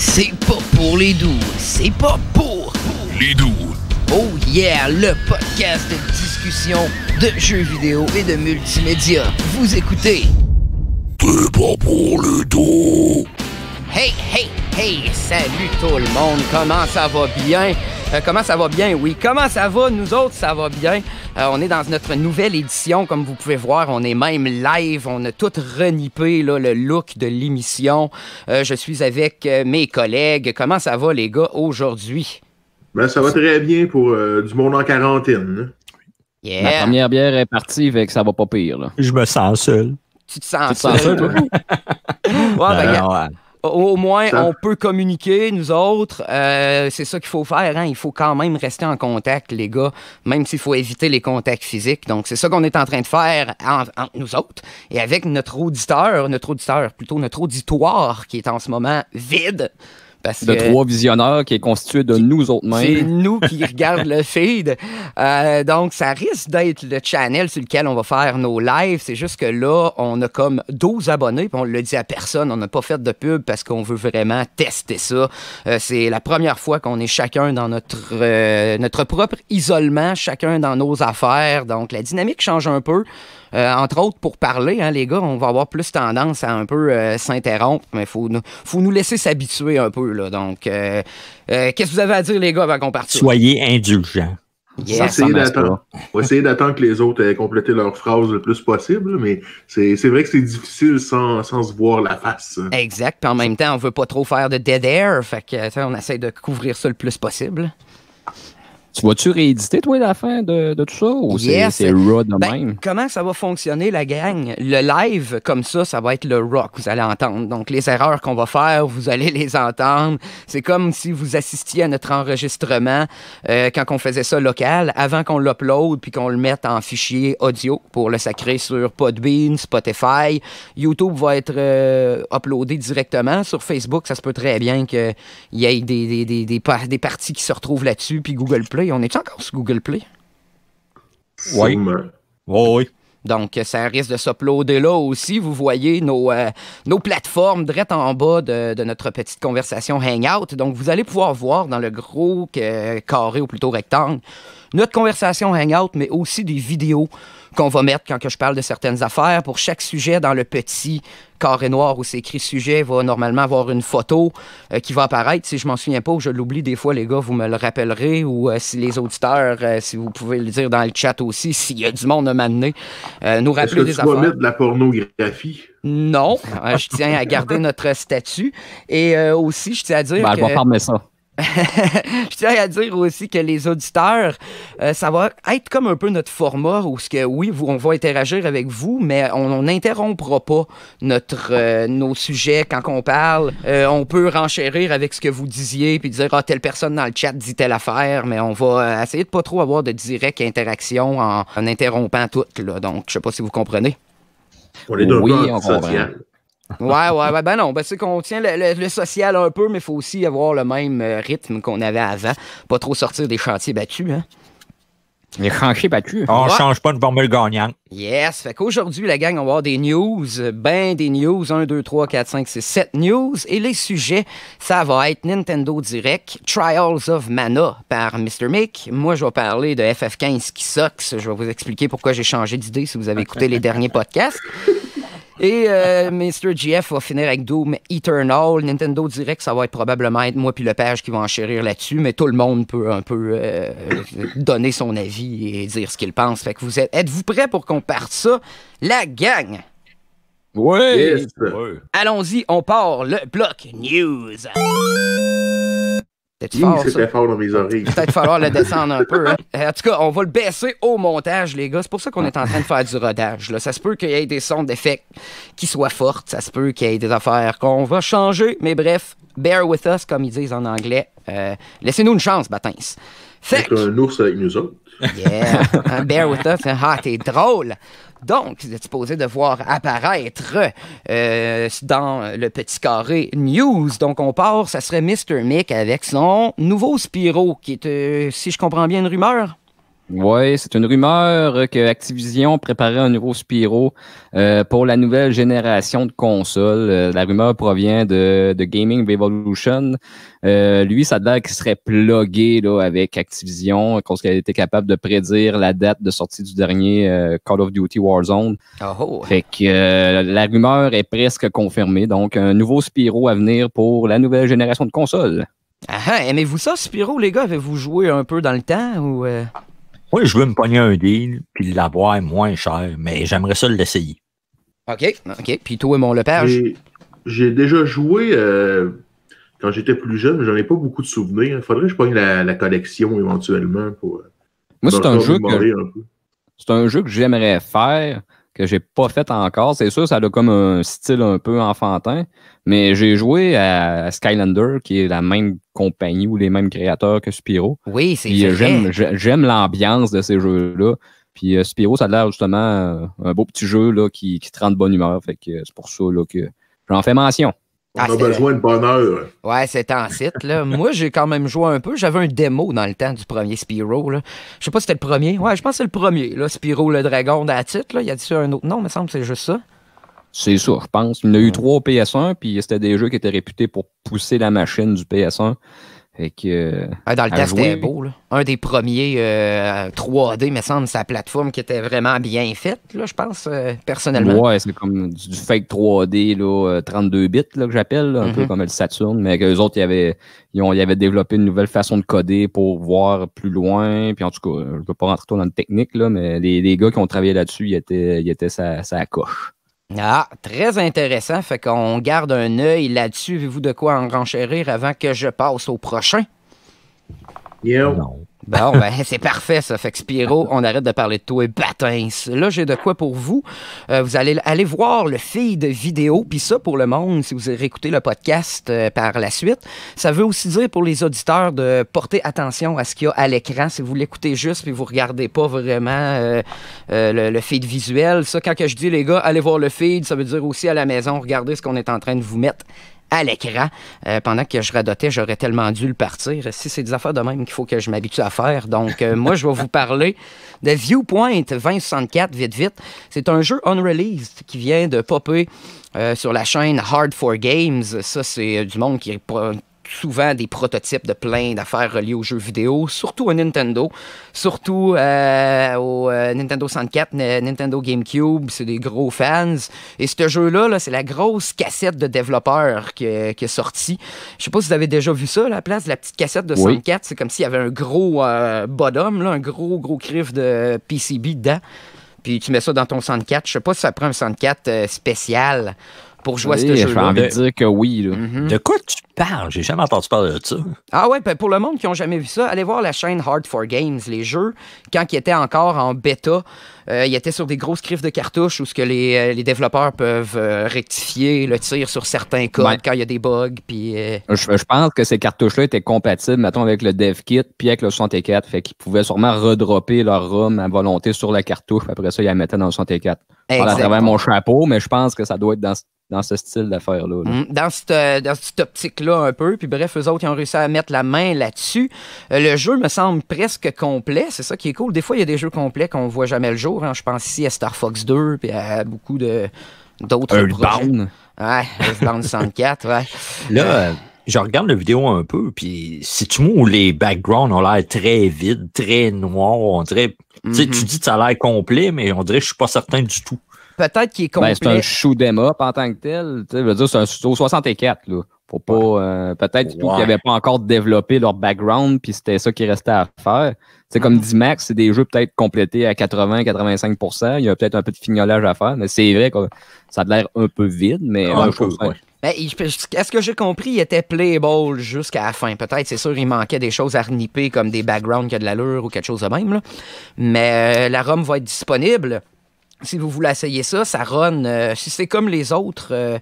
C'est pas pour les doux, c'est pas pour, les doux. Oh yeah, le podcast de discussion de jeux vidéo et de multimédia. Vous écoutez. C'est pas pour les doux. Hey, hey, hey, salut tout le monde, comment ça va bien? Euh, comment ça va bien? Oui. Comment ça va? Nous autres, ça va bien. Euh, on est dans notre nouvelle édition, comme vous pouvez voir. On est même live. On a tout renippé, là, le look de l'émission. Euh, je suis avec mes collègues. Comment ça va, les gars, aujourd'hui? Ben, ça va très bien pour du monde en quarantaine. Hein. Yeah. La première bière est partie, fait que ça va pas pire. Je me sens seul. Tu te sens seul? toi? ouais, ben, ben au moins, on peut communiquer, nous autres. Euh, c'est ça qu'il faut faire. Hein. Il faut quand même rester en contact, les gars, même s'il faut éviter les contacts physiques. Donc, c'est ça qu'on est en train de faire entre nous autres et avec notre auditeur, notre auditeur, plutôt notre auditoire qui est en ce moment vide de trois visionneurs qui est constitué de nous autres mêmes. C'est nous qui regardons le feed. Euh, donc, ça risque d'être le channel sur lequel on va faire nos lives. C'est juste que là, on a comme 12 abonnés, on le dit à personne. On n'a pas fait de pub parce qu'on veut vraiment tester ça. Euh, c'est la première fois qu'on est chacun dans notre, euh, notre propre isolement, chacun dans nos affaires. Donc, la dynamique change un peu. Euh, entre autres, pour parler, hein, les gars, on va avoir plus tendance à un peu euh, s'interrompre, mais il faut, nous laisser s'habituer un peu. Là. Donc, euh, qu'est-ce que vous avez à dire, les gars, avant qu'on parte? Soyez indulgents. Yes, On va essayer d'attendre que les autres aient complété leur phrase le plus possible, mais c'est vrai que c'est difficile sans, se voir la face. Hein. Exact. Puis en même temps, on veut pas trop faire de dead air. Fait que, on essaie de couvrir ça le plus possible. Tu vas-tu rééditer, toi, la fin de, de tout ça? Ou c'est raw de ben, même? Comment ça va fonctionner, la gang? Le live, comme ça, ça va être le rock, vous allez entendre. Donc, les erreurs qu'on va faire, vous allez les entendre. C'est comme si vous assistiez à notre enregistrement euh, quand on faisait ça local, avant qu'on l'upload puis qu'on le mette en fichier audio pour le sacrer sur Podbean, Spotify. YouTube va être euh, uploadé directement. Sur Facebook, ça se peut très bien qu'il y ait des, des, des, parties qui se retrouvent là-dessus, puis Google Play on est encore sur Google Play? Oui. Donc, euh, ça risque de s'uploader là aussi. Vous voyez nos, euh, nos plateformes direct en bas de, notre petite conversation Hangout. Donc, vous allez pouvoir voir dans le gros euh, carré ou plutôt rectangle notre conversation Hangout, mais aussi des vidéos qu'on va mettre quand que je parle de certaines affaires. Pour chaque sujet, dans le petit carré noir où c'est écrit sujet, va normalement avoir une photo euh, qui va apparaître. Si je m'en souviens pas ou je l'oublie des fois, les gars, vous me le rappellerez. Ou euh, si les auditeurs, euh, si vous pouvez le dire dans le chat aussi, s'il y a du monde à m'amener, nous rappeler des affaires. Tu vas mettre de la pornographie. Non, je tiens à garder notre statut. Et aussi, je tiens à dire. Ben, que... ça je tiens à dire aussi que les auditeurs, euh, ça va être comme un peu notre format où ce que oui, on va interagir avec vous, mais on n'interrompra pas notre euh, nos sujets quand on parle. Euh, on peut renchérir avec ce que vous disiez puis dire ah telle personne dans le chat dit telle affaire, mais on va essayer de pas trop avoir de direct interaction en, interrompant tout. là. Donc je sais pas si vous comprenez. oui, on comprend ouais, ouais, ouais, ben non, ben c'est qu'on tient le, social un peu, mais il faut aussi avoir le même euh, rythme qu'on avait avant. Pas trop sortir des chantiers battus, hein. Les chantiers battus. On change pas de formule gagnante. Yes, fait qu'aujourd'hui, la gang, on va avoir des news, euh, ben des news, 1, 2, 3, 4, 5, 6, 7 news. Et les sujets, ça va être Nintendo Direct, Trials of Mana par Mr. Mick. Moi, je vais parler de FF15 qui sucks. Je vais vous expliquer pourquoi j'ai changé d'idée si vous avez écouté les derniers podcasts. Et euh, Mr. GF va finir avec Doom Eternal. Nintendo dirait que ça va être probablement être moi puis le page qui va enchérir là-dessus, mais tout le monde peut un peu euh, donner son avis et dire ce qu'il pense. Fait que vous êtes, êtes-vous prêts pour qu'on parte ça? La gang! Oui! Allons-y, on part le bloc news dans mes oreilles. Peut-être falloir le descendre un peu. Hein. En tout cas, on va le baisser au montage, les gars. C'est pour ça qu'on est en train de faire du rodage. Là. Ça se peut qu'il y ait des sons d'effet qui soient fortes. Ça se peut qu'il y ait des affaires qu'on va changer. Mais bref, bear with us, comme ils disent en anglais. Euh, laissez-nous une chance, Batins. Fait un ours avec nous Yeah, bear with us. Hein. Ah, et drôle. Donc, vous êtes supposé de voir apparaître euh, dans le petit carré news. Donc, on part, ça serait Mr. Mick avec son nouveau Spiro, qui est, euh, si je comprends bien, une rumeur. Oui, c'est une rumeur que Activision préparait un nouveau Spiro euh, pour la nouvelle génération de consoles. Euh, la rumeur provient de, Gaming Revolution. Euh, lui, ça a qu'il serait plugué avec Activision, parce qu'elle était capable de prédire la date de sortie du dernier Call of Duty Warzone. Oh, oh. Fait que la rumeur est presque confirmée. Donc, un nouveau Spiro à venir pour la nouvelle génération de consoles. Ah, ah, aimez-vous ça, Spiro, les gars? Avez-vous joué un peu dans le temps ou... Oui, je veux me pogner un deal puis l'avoir moins cher, mais j'aimerais ça l'essayer. OK, OK. Puis toi et mon Lepage? J'ai déjà joué euh, quand j'étais plus jeune, mais j'en ai pas beaucoup de souvenirs. Il Faudrait que je pogne la, collection éventuellement pour. Euh, Moi, c'est un, jeu C'est un jeu que j'aimerais faire, que j'ai pas fait encore. C'est sûr, ça a comme un style un peu enfantin, mais j'ai joué à Skylander, qui est la même compagnie ou les mêmes créateurs que Spiro. Oui, c'est J'aime, j'aime l'ambiance de ces jeux-là. Puis euh, Spiro, ça a l'air justement euh, un beau petit jeu là, qui, qui te rend de bonne humeur. Fait euh, c'est pour ça que j'en fais mention. On a ah, besoin de bonheur. Ouais, c'est en site. Moi, j'ai quand même joué un peu. J'avais un démo dans le temps du premier Spyro. Là. Je sais pas si c'était le premier. Ouais, je pense que c'est le premier. Là. Spyro le dragon à Il y a dit un autre nom, il me semble que c'est juste ça. C'est ça, je pense. Il y a eu trois au PS1, puis c'était des jeux qui étaient réputés pour pousser la machine du PS1. Fait ah, dans le test c'était beau. Là. Un des premiers 3D, euh, me semble, sa plateforme qui était vraiment bien faite, là, je pense, euh, personnellement. Ouais, c'est comme du, fake 3D, là, 32 euh, bits là, que j'appelle, un peu mhm. comme le Saturn, mais les autres, ils avaient, ils, ont, avaient développé une nouvelle façon de coder pour voir plus loin. Puis en tout cas, je ne peux pas rentrer trop dans la technique, là, mais les, les, gars qui ont travaillé là-dessus, ils étaient, ils étaient sa, sa coche. Ah, très intéressant. Fait qu'on garde un œil là-dessus. Avez-vous de quoi en renchérir avant que je passe au prochain? Yeah. Bon, ben, c'est parfait, ça. Fait que Spiro, on arrête de parler de toi et Batins. Là, j'ai de quoi pour vous. Euh, vous allez aller voir le feed vidéo, puis ça, pour le monde, si vous écoutez le podcast euh, par la suite, ça veut aussi dire pour les auditeurs de porter attention à ce qu'il y a à l'écran. Si vous l'écoutez juste, puis vous regardez pas vraiment euh, le, le, feed visuel, ça, quand que je dis, les gars, allez voir le feed, ça veut dire aussi à la maison, regardez ce qu'on est en train de vous mettre à l'écran euh, pendant que je radotais. J'aurais tellement dû le partir. Si c'est des affaires de même qu'il faut que je m'habitue à faire. Donc, euh, moi, je vais vous parler de Viewpoint 2064, vite, vite. C'est un jeu unreleased qui vient de popper euh, sur la chaîne Hard for Games. Ça, c'est du monde qui souvent des prototypes de plein d'affaires reliées aux jeux vidéo, surtout à Nintendo, surtout euh, au euh, Nintendo 64, Nintendo GameCube, c'est des gros fans. Et ce jeu-là, c'est la grosse cassette de développeurs euh, qui, est sortie. Je sais pas si vous avez déjà vu ça, la place la petite cassette de 64, c'est comme s'il y avait un gros bottom, un gros, gros crif de PCB dedans. Puis tu mets ça dans ton 64. Je sais pas si ça prend un 64 spécial pour jouer à ce jeu. J'ai envie de dire que oui. Mhm. De quoi tu parles? J'ai jamais entendu parler de ça. Ah ouais, ben, pour le monde qui n'a jamais vu ça, allez voir la chaîne Hard for Games, les jeux, quand ils étaient encore en bêta. Euh, ils étaient était sur des grosses griffes de cartouches où ce que les, euh, développeurs peuvent euh, rectifier le tir sur certains codes quand il y a des bugs. Puis, je, pense que ces cartouches-là étaient compatibles, mettons, avec le dev kit puis avec le 64. Fait qu'ils pouvaient sûrement redropper leur ROM à volonté sur la cartouche. Après ça, ils la mettaient dans le 64. à travers mon chapeau, mais je pense que ça doit être dans dans ce style d'affaires-là. Mm, euh, dans cette, optique-là, un peu. Puis bref, eux autres, ils ont réussi à mettre la main là-dessus. Euh, le jeu me semble presque complet. C'est ça qui est cool. Des fois, il y a des jeux complets qu'on voit jamais le jour. Hein. Je pense ici à Star Fox 2 puis à beaucoup de, d'autres euh, Earthbound. Ouais, Earthbound 64, ouais. Là, je regarde la vidéo un peu, puis si tu où les backgrounds ont l'air très vides, très noirs, on dirait. Mm-hmm. Tu dis que ça a l'air complet, mais on dirait que je suis pas certain du tout peut-être qu'il est complet. Ben, c'est un shoot'em up en tant que tel. Je veux dire, c'est un au 64, là. Euh, peut-être qu'ils n'avaient pas encore développé leur background, puis c'était ça qui restait à faire. C'est comme mm-hmm. dit Max, c'est des jeux peut-être complétés à 80-85 Il y a peut-être un peu de fignolage à faire, mais c'est vrai que ça a l'air un peu vide, mais un ben, ce que j'ai compris, il était playable jusqu'à la fin. Peut-être, c'est sûr, il manquait des choses à reniper, comme des backgrounds qui a de l'allure ou quelque chose de même. Mais euh, la ROM va être disponible si vous voulez essayer ça, ça run. Euh, si c'est comme les autres euh,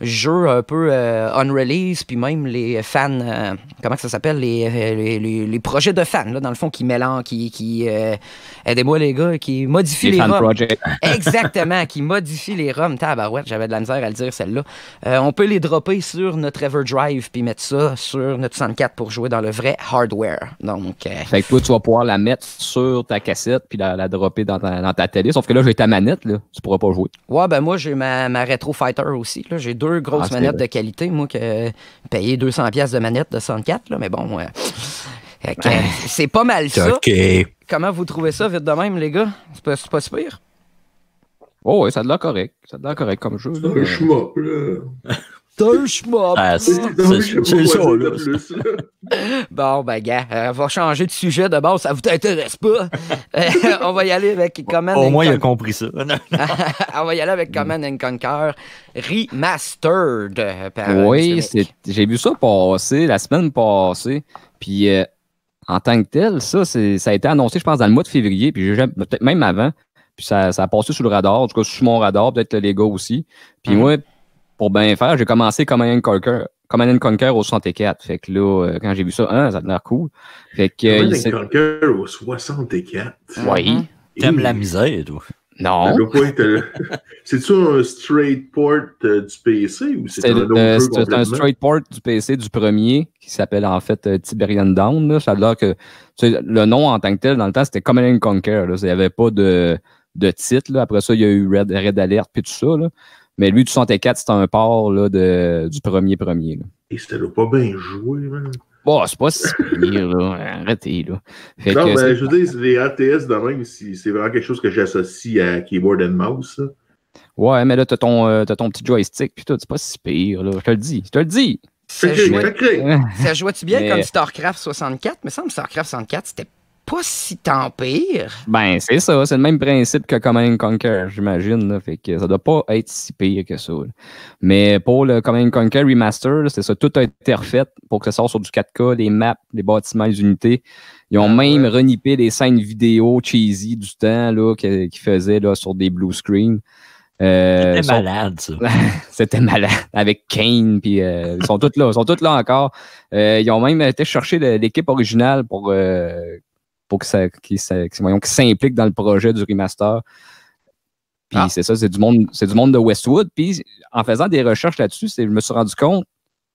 jeux un peu euh, unreleased puis même les fans, comment ça s'appelle, les, projets de fans, là, dans le fond, qui mélangent, qui, aidez-moi les gars, qui modifient les, ROM. Exactement, qui modifient les ROM. Tabarouette, j'avais de la misère à le dire celle-là. on peut les dropper sur notre Everdrive, puis mettre ça sur notre 64 pour jouer dans le vrai hardware. Donc, Fait que toi, tu vas pouvoir la mettre sur ta cassette, puis la, dropper dans ta, télé, sauf que là, j'ai ta manette, là, tu pourras pas jouer. Ouais, ben moi, j'ai ma, ma Retro Fighter aussi. J'ai deux grosses ah, manettes de qualité. Moi, que payé 200$ pièces de manette de 104$. là, mais bon, ben. euh, c'est pas mal ça. Comment vous trouvez ça vite de même, les gars? C'est pas, pas si pire? Oh, ça a de l'air correct. Ça de l'air correct comme jeu un moi ah, c'est bon, ben, gars, euh, on va changer de sujet de base. Ça vous intéresse pas? Euh, on va y aller avec Command Au moins, il a compris ça. on va y aller avec Command mm. Conquer Remastered. Euh, par oui, j'ai vu ça passer la semaine passée. Puis, en tant que tel, ça, ça a été annoncé, je pense, dans le mois de février, puis peut-être même avant. Puis ça, ça, a passé sous le radar, en tout cas, sous mon radar, peut-être les gars aussi. Puis mm. moi, pour bien faire, j'ai commencé comme Conquer, Command and Conquer au 64. Fait que là, euh, quand j'ai vu ça, hein, ça a l'air cool. Fait que, Command euh, Conquer au 64. Oui. T'aimes la misère, toi. Non. Euh, c'est-tu un straight port du PC ou c'est un euh, C'est un straight port du PC du premier qui s'appelle en fait Tiberian Down. Ça a l'air que le nom en tant que tel, dans le temps, c'était Command and Conquer. Il n'y avait pas de, de titre. Après ça, il y a eu Red, Red Alert puis tout ça. Là. Mais lui, du 64, c'était un port là, de, du premier premier. Là. Et c'était pas bien joué, man. Bon, c'est pas si pire, là. Arrêtez, là. Ben, je veux dire, les ATS, de même, c'est vraiment quelque chose que j'associe à Keyboard and Mouse. Ouais, mais là, t'as ton, euh, as ton petit joystick, puis tout, c'est pas si pire, là. Je te le dis, je te le dis. Ça, jouait... Ça jouait-tu bien comme StarCraft 64? Mais ça me semble StarCraft 64, c'était pas si tant pire. Ben, c'est ça. C'est le même principe que Command Conquer, j'imagine. Fait que ça doit pas être si pire que ça. Mais pour le Command Conquer Remaster, c'est ça. Tout a été refait pour que ça sorte sur du 4K, les maps, les bâtiments, les unités. Ils ont ah même renippé des scènes vidéo cheesy du temps qu'ils faisaient là, sur des blue screens. Euh, C'était malade, ça. C'était malade. Avec Kane, puis euh, ils sont tous là. Ils sont tous là encore. Euh, ils ont même été chercher l'équipe originale pour pour que ça, qui, ça, s'implique dans le projet du remaster. Puis ah. c'est ça, c'est du monde, c'est du monde de Westwood. Puis en faisant des recherches là-dessus, je me suis rendu compte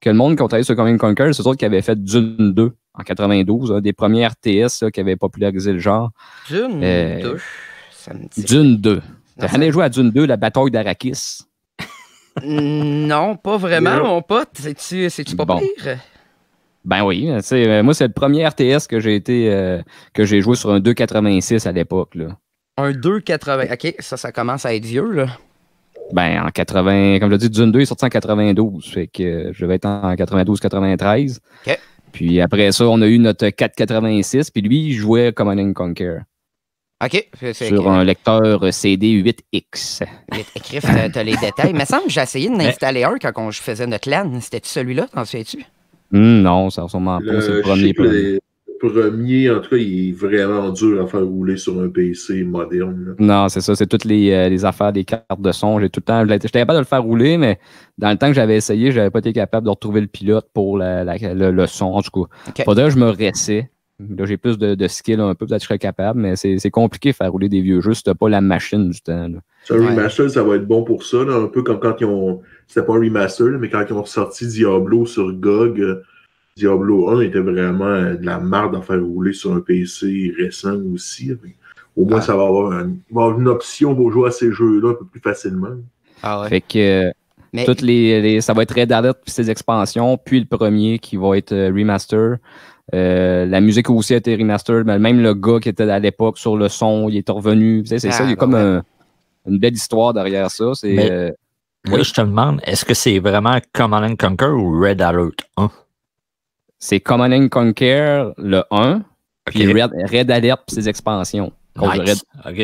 que le monde qui a travaillé sur Coming Conquer, c'est autres qui avaient fait Dune 2 en 92, hein, des premières TS qui avaient popularisé le genre. Dune 2, euh, ça me Dune 2. T'as jamais joué à Dune 2, la bataille d'Arakis? non, pas vraiment, mon pote. C'est-tu, pas pire? Ben oui, euh, moi, c'est le premier RTS que j'ai été euh, que j'ai joué sur un 2,86 à l'époque. Un 2,80. OK, ça, ça commence à être vieux, là. Ben, en 80, comme je l'ai dit, Dune 2 est sorti en 92. Fait que euh, je vais être en 92-93. OK. Puis après ça, on a eu notre 486, puis lui, il jouait comme un Conquer. OK. Sur un lecteur CD 8X. Écrif, t'as les détails. ça me semble que j'ai essayé de l'installer un quand je faisais notre LAN. C'était-tu celui-là? T'en souviens-tu? Hmm, non, ça ressemble à pas. C'est le premier plan premier, en tout cas, il est vraiment dur à faire rouler sur un PC moderne. Non, c'est ça. C'est toutes euh, les, affaires des cartes de son. J'ai tout le temps. J'étais capable de le faire rouler, mais dans le temps que j'avais essayé, j'avais pas été capable de retrouver le pilote pour le, son. En tout cas, je me restais. Là, j'ai plus de, de, skill un peu, peut-être que je serais capable, mais c'est compliqué de faire rouler des vieux jeux si t'as pas la machine du temps un remaster, ça va être bon pour ça. Là, un peu comme quand ils ont. C'était pas un remaster, mais quand ils ont sorti Diablo sur GOG, euh, Diablo 1 était vraiment de la merde à faire rouler sur un PC récent aussi. au moins, ah. ça va avoir, une option pour jouer à ces jeux-là un peu plus facilement. Ah Fait que. Euh, toutes les, ça va être Red Alert puis ses expansions, puis le premier qui va être euh, remaster. la musique aussi a été remaster, mais même le gars qui était à l'époque sur le son, il est revenu. C'est ah, ça, il est ah comme un une belle histoire derrière ça. C'est, euh, oui. je te demande, est-ce que c'est vraiment Command and Conquer ou Red Alert 1? C'est Command and Conquer, le 1, puis Red, Red Alert, puis ses expansions.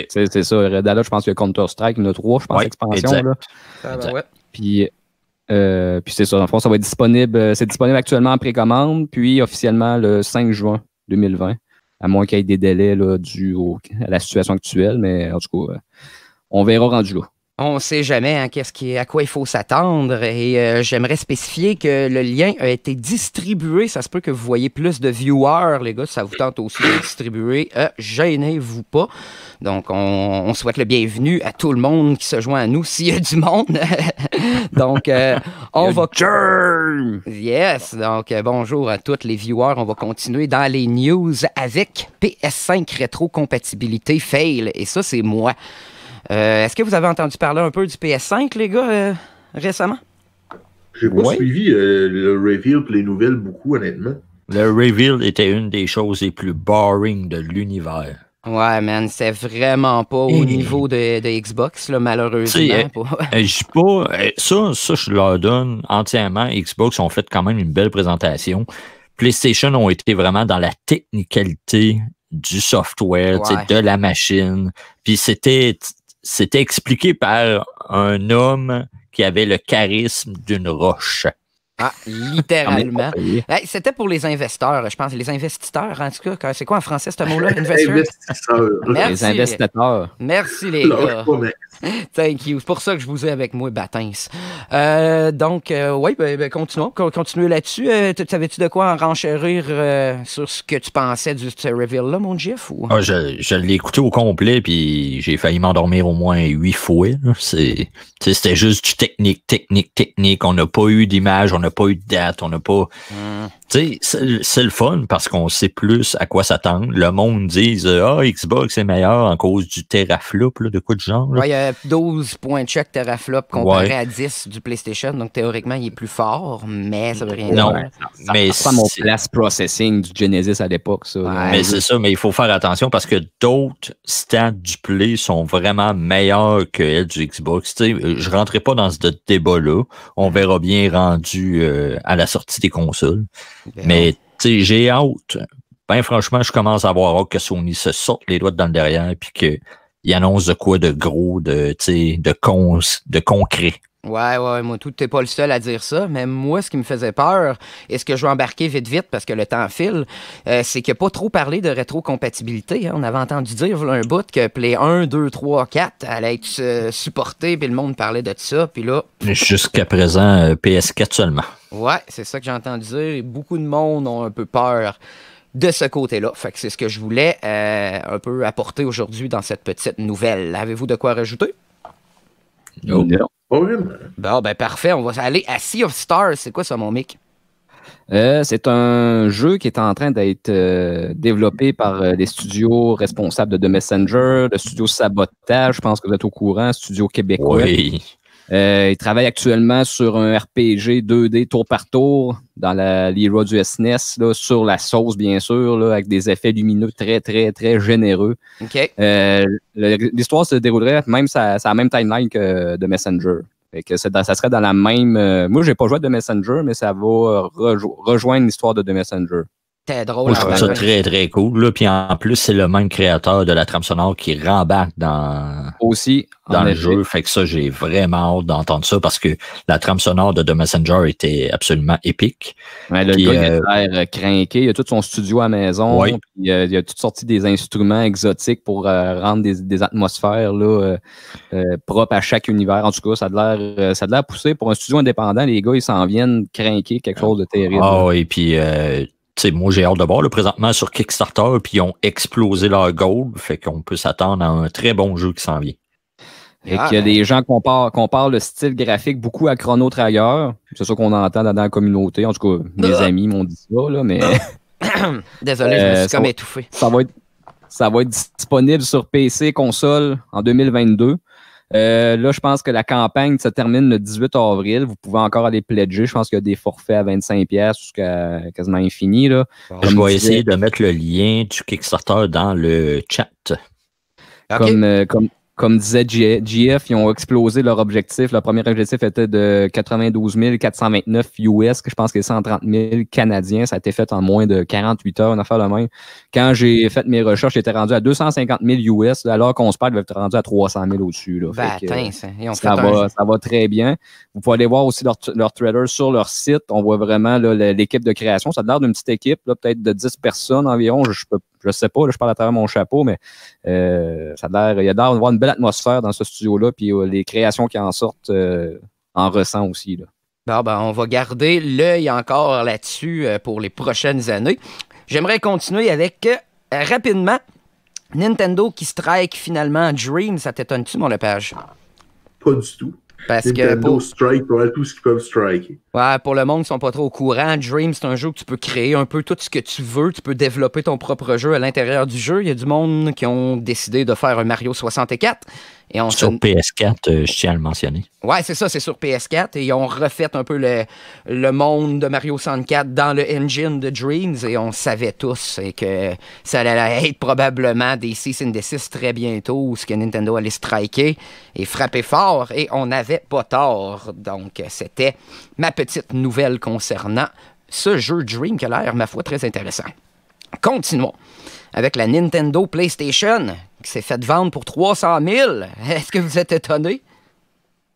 C'est ça, Red Alert, je pense qu'il y a Counter-Strike, il y 3, je pense, expansion. Là. Puis, euh, puis c'est ça, en France, ça va être disponible, euh, c'est disponible actuellement en précommande, puis officiellement le 5 juin 2020, à moins qu'il y ait des délais dus à la situation actuelle, mais en tout cas, on verra rendu là. On ne sait jamais hein, -ce qui à quoi il faut s'attendre. Et euh, j'aimerais spécifier que le lien a été distribué. Ça se peut que vous voyez plus de viewers, les gars. Ça vous tente aussi de distribuer. Euh, gênez-vous pas. Donc, on, souhaite le bienvenu à tout le monde qui se joint à nous, s'il y a du monde. donc, euh, on va... Yes! Donc, bonjour à tous les viewers. On va continuer dans les news avec PS5 rétro-compatibilité fail. Et ça, c'est moi. Euh, est-ce que vous avez entendu parler un peu du PS5, les gars, euh, récemment? J'ai pas suivi euh, le reveal et les nouvelles beaucoup, honnêtement. Le reveal était une des choses les plus boring de l'univers. Ouais, man, c'est vraiment pas au niveau de, Xbox, là, malheureusement. Je pas. Ça, ça, je leur donne entièrement. Xbox ont fait quand même une belle présentation. PlayStation ont été vraiment dans la technicalité du software, de la machine. Puis c'était c'était expliqué par un homme qui avait le charisme d'une roche. Ah, littéralement. c'était pour les investisseurs, je pense. Les investisseurs, en tout cas. C'est quoi en français ce mot-là? investisseurs. Merci. Les investisseurs. Merci, les gars. Thank you. C'est pour ça que je vous ai avec moi, Batins. Euh, donc, euh, oui, ben, ben, continuons. là-dessus. Euh, tu Savais-tu de quoi en renchérir sur ce que tu pensais du ce reveal-là, mon Gif? Ou... Ah, je, l'ai écouté au complet, puis j'ai failli m'endormir au moins huit fois. C'était juste du technique, technique, technique. On n'a pas eu d'image, on n'a pas eu de date, on n'a pas... Hmm. c'est le fun parce qu'on sait plus à quoi s'attendre. Le monde dit « Ah, Xbox est meilleur en cause du teraflop, de quoi de genre. » 12 points de teraflop comparé à 10 du PlayStation. Donc théoriquement, il est plus fort, mais ça veut rien dire. Non, mais c'est mon processing du Genesis à l'époque. Ça, mais c'est ça, mais il faut faire attention parce que d'autres stats du Play sont vraiment meilleurs que celles du Xbox. je ne rentrerai pas dans ce débat-là. On verra bien rendu euh, à la sortie des consoles. Mais j'ai hâte. Ben franchement, je commence à avoir hâte que Sony se sorte les doigts dans le derrière puis que il annonce de quoi de gros, de, de, cons, de concret. Ouais, ouais, moi, tout, t'es pas le seul à dire ça, mais moi, ce qui me faisait peur, et ce que je vais embarquer vite, vite, parce que le temps file, euh, qu'il c'est que pas trop parlé de rétrocompatibilité. Hein. On avait entendu dire, un bout, que Play 1, 2, 3, 4 allait être euh, supporté, puis le monde parlait de ça, puis là... Jusqu'à présent, euh, PS4 seulement. Ouais, c'est ça que j'ai entendu dire, et beaucoup de monde ont un peu peur de ce côté-là. c'est ce que je voulais euh, un peu apporter aujourd'hui dans cette petite nouvelle. Avez-vous de quoi rajouter? Non. non. ben parfait. On va aller à Sea of Stars. C'est quoi ça, mon mic? Euh, c'est un jeu qui est en train d'être euh, développé par les studios responsables de The Messenger, le studio Sabotage, je pense que vous êtes au courant, studio québécois. Oui. Euh, il travaille actuellement sur un RPG 2D tour par tour dans la du SNES, e là, sur la sauce, bien sûr, là, avec des effets lumineux très, très, très généreux. Euh, l'histoire se déroulerait même ça la même timeline que The Messenger. Fait que ça serait dans la même. Euh, moi, j'ai pas joué à The Messenger, mais ça va rejoindre l'histoire de The Messenger c'est drôle. je trouve ça très, très cool. Là. Puis en plus, c'est le même créateur de la trame sonore qui rembarque dans, Aussi, dans le jeu. Fait que ça, j'ai vraiment hâte d'entendre ça parce que la trame sonore de The Messenger était absolument épique. le gars, il a euh, l'air euh, craqué. Il a tout son studio à maison. Euh, il a toutes sorti des instruments exotiques pour rendre des, atmosphères là, propres à chaque univers. En tout cas, ça a l'air, ça l'air poussé. Pour un studio indépendant, les gars, ils s'en viennent craquer quelque ah chose de terrible. oh, et puis moi, j'ai hâte de voir. présentement, sur Kickstarter, puis ils ont explosé leur goal. Fait qu'on peut s'attendre à un très bon jeu qui s'en vient. Et ah, qu'il y a ben. des gens qui comparent, le style graphique beaucoup à Chrono Trigger. C'est ça qu'on entend dans, la communauté. En tout cas, mes bah. amis m'ont dit ça, mais. Désolé, je me suis euh, comme étouffé. Ça va, être, ça va être disponible sur PC, console en 2022. Euh, là, je pense que la campagne se termine le 18 avril. Vous pouvez encore aller pledger. Je pense qu'il y a des forfaits à 25$ jusqu'à quasiment infini. Là. je vais essayer de mettre le lien du Kickstarter dans le chat. comme, euh, comme disait GF, ils ont explosé leur objectif. Le premier objectif était de 92 429 US, que je pense que 130 000 Canadiens. Ça a été fait en moins de 48 heures, on a fait la même. Quand j'ai fait mes recherches, j'étais rendu à 250 000 US, alors qu'on se parle, ils être rendu à 300 000 au-dessus. Ben, ça, va, très bien. Vous pouvez aller voir aussi leur, leur trailer sur leur site. On voit vraiment l'équipe de création. Ça a l'air d'une petite équipe, peut-être de 10 personnes environ. Je ne peux je sais pas, je parle à travers mon chapeau, mais euh, ça a l'air, il y a l'air d'avoir une belle atmosphère dans ce studio-là, puis euh, les créations qui en sortent euh, en ressent aussi. Là. Bon, ben, on va garder l'œil encore là-dessus pour les prochaines années. J'aimerais continuer avec rapidement Nintendo qui strike finalement Dream. Ça t'étonne-tu, mon Lepage? Pas du tout. Parce que pour... strike pour tout ce peuvent striker. Ouais, pour le monde qui sont pas trop au courant, Dream, c'est un jeu que tu peux créer un peu tout ce que tu veux. Tu peux développer ton propre jeu à l'intérieur du jeu. Il y a du monde qui ont décidé de faire un Mario 64 sur PS4, euh, je tiens à le mentionner. Ouais, c'est ça, c'est sur PS4. Et on refait un peu le, le, monde de Mario 64 dans le engine de Dreams. Et on savait tous que ça allait être probablement des 6 des 6 très bientôt, où ce que Nintendo allait striker et frapper fort. Et on n'avait pas tort. Donc, c'était ma petite nouvelle concernant ce jeu Dream qui a l'air, ma foi, très intéressant. Continuons avec la Nintendo PlayStation s'est fait vendre pour 300 000. Est-ce que vous êtes étonné?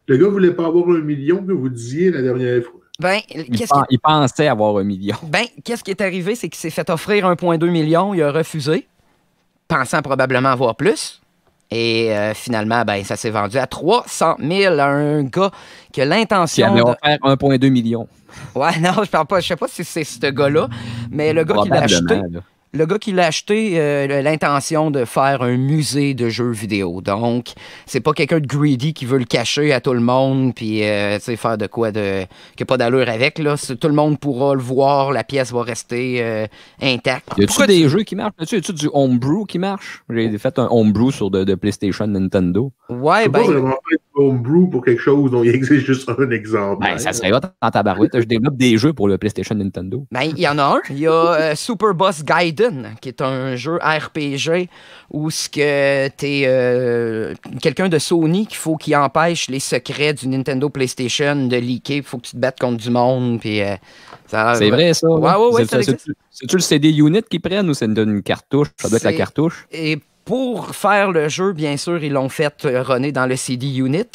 Le gars ne voulait pas avoir un million que vous disiez la dernière fois. Ben, il, pensait avoir un million. Ben, qu'est-ce qui est arrivé? C'est qu'il s'est fait offrir 1,2 million, il a refusé, pensant probablement avoir plus. Et euh, finalement, ben, ça s'est vendu à 300 000 à un gars que l'intention. Il avait offert 1,2 million. Ouais, non, je parle pas. Je sais pas si c'est ce gars-là, mais le gars qui l'a acheté le gars qui l'a acheté euh, l'intention de faire un musée de jeux vidéo. Donc, c'est pas quelqu'un de greedy qui veut le cacher à tout le monde, puis euh, faire de quoi de n'y a pas d'allure avec. Là. Tout le monde pourra le voir, la pièce va rester euh, intacte. Y a-tu des jeux qui marchent? Y a du homebrew qui marche? J'ai oh. fait un homebrew sur de, de PlayStation Nintendo. Ouais, ben. vraiment un homebrew pour quelque chose dont il existe juste un exemple. Ben, ça serait hot en tabarouette. Je développe des jeux pour le PlayStation Nintendo. Ben, il y en a un. Il y a euh, Super Boss Gaiden, qui est un jeu RPG où ce que t'es euh, quelqu'un de Sony qu'il faut qu'il empêche les secrets du Nintendo PlayStation de leaker. Il faut que tu te battes contre du monde. Puis. Euh, c'est vrai, ça. Ouais, ouais, ouais, C'est-tu le CD unit qu'ils prennent ou nous donne une cartouche? Ça doit être la cartouche. Et pour faire le jeu, bien sûr, ils l'ont fait euh, runner dans le CD unit,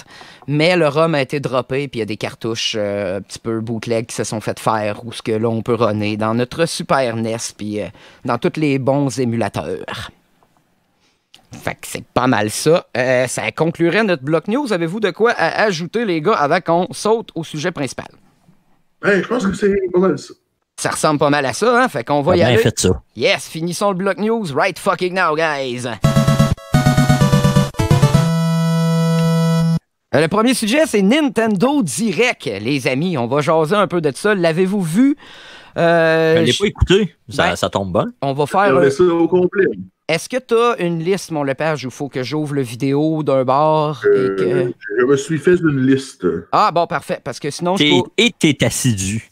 mais le ROM a été droppé, puis il y a des cartouches euh, un petit peu bootleg qui se sont faites faire, ou ce que l'on peut runner dans notre Super NES, puis euh, dans tous les bons émulateurs. Fait que c'est pas mal ça. ça conclurait notre bloc news. Avez-vous de quoi ajouter, les gars, avant qu'on saute au sujet principal? je pense que c'est pas mal ça. Ça ressemble pas mal à ça, hein? Fait qu'on va y bien ça. Yes, finissons le bloc news right fucking now, guys. Euh, le premier sujet, c'est Nintendo Direct, les amis. On va jaser un peu de ça. L'avez-vous vu? Euh, je ne l'ai pas écouté. Ben, ça, tombe bien. On va faire. On ça au complet. Est-ce que tu as une liste, mon lepage, où il faut que j'ouvre le vidéo d'un bord? Euh, je me suis fait une liste. Ah, bon, parfait. Parce que sinon. je Et assidu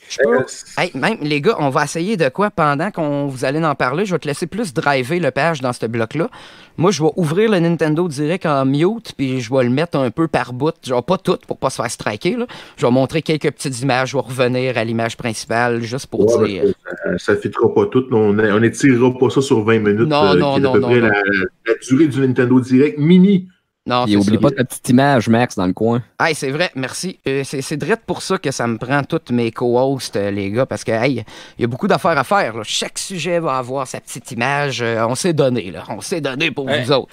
même, les gars, on va essayer de quoi pendant qu'on vous allez en parler. Je vais te laisser plus driver le page dans ce bloc-là. Moi, je vais ouvrir le Nintendo Direct en mute, puis je vais le mettre un peu par bout. Genre, pas tout pour pas se faire striker. Je vais montrer quelques petites images. Je vais revenir à l'image principale juste pour dire. Euh, ça ne fitera pas tout. On n'étirera pas ça sur 20 minutes. Non, euh, non, non, à la durée du Nintendo Direct mini. Non, Et oublie pas ta petite image, Max, dans le coin. Hey, c'est vrai, merci. Euh, c'est direct pour ça que ça me prend toutes mes co-hosts, euh, les gars, parce que, hey, il y a beaucoup d'affaires à faire. Chaque sujet va avoir sa petite image. Euh, on s'est donné, là. On s'est donné pour les vous autres.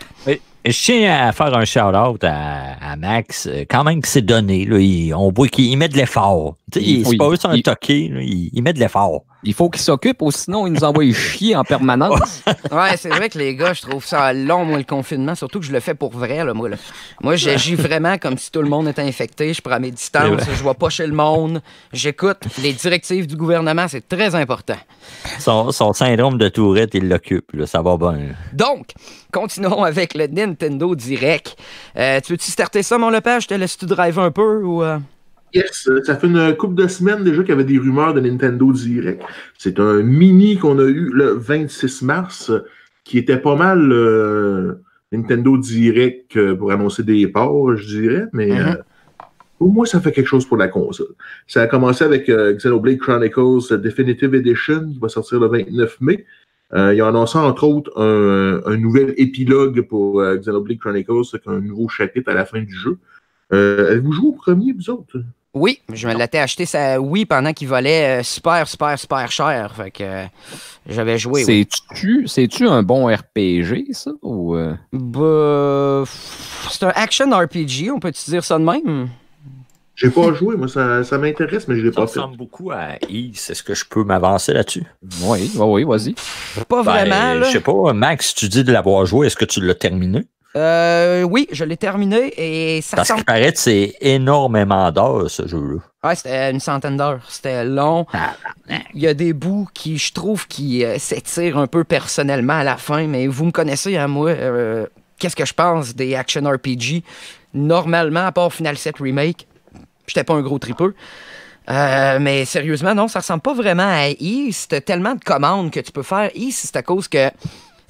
Je tiens à faire un shout-out à, Max. Quand même, qui s'est donné. Là, il, on voit qu'il met de l'effort. Il, c'est pas juste un toqué, il ils de l'effort. Il faut qu'il s'occupe, ou sinon il nous envoie chier en permanence. ouais, c'est vrai que les gars, je trouve ça long, moi, le confinement, surtout que je le fais pour vrai. Là, moi, moi j'agis vraiment comme si tout le monde était infecté. Je prends mes distances, je vois pas chez le monde, j'écoute les directives du gouvernement, c'est très important. Son, syndrome de Tourette, il l'occupe, ça va bien. Donc, continuons avec le Nintendo Direct. Euh, tu veux-tu starter ça, mon Lepage? Je te laisse-tu driver un peu ou... Euh? Yes, ça fait une couple de semaines déjà qu'il y avait des rumeurs de Nintendo Direct. C'est un mini qu'on a eu le 26 mars qui était pas mal euh, Nintendo Direct euh, pour annoncer des ports, je dirais, mais mm-hmm. euh, au moins ça fait quelque chose pour la console. Ça a commencé avec Xenoblade Chronicles Definitive Edition qui va sortir le 29 mai. Il ils ont annoncé entre autres un, nouvel épilogue pour Xenoblade Chronicles, avec un nouveau chapitre à la fin du jeu. Avez-vous jouez au premier, vous autres? Oui, je me l'étais acheté ça oui pendant qu'il volait euh, super, super, super cher. Fait que euh, j'avais joué. C'est-tu un bon RPG, ça? Ou euh? bah, c'est un action RPG, on peut-tu dire ça de même? J'ai pas joué, moi ça, m'intéresse, mais je l'ai pas fait. Ça ressemble beaucoup à Ease. Est-ce que je peux m'avancer là-dessus? Oui, oui, vas-y. Pas ben, vraiment. Je sais pas, Max, tu dis de l'avoir joué, est-ce que tu l'as terminé? Euh, oui, je l'ai terminé et ça Parce paraît que c'est énormément d'heures, ce jeu-là. Ouais, c'était une centaine d'heures. C'était long. Il y a des bouts qui, je trouve, qui euh, s'étirent un peu personnellement à la fin, mais vous me connaissez, hein, moi, euh, qu'est-ce que je pense des action RPG? Normalement, à part Final 7 Remake, j'étais pas un gros tripeux. mais sérieusement, non, ça ressemble pas vraiment à East. Tellement de commandes que tu peux faire. East, c'est à cause que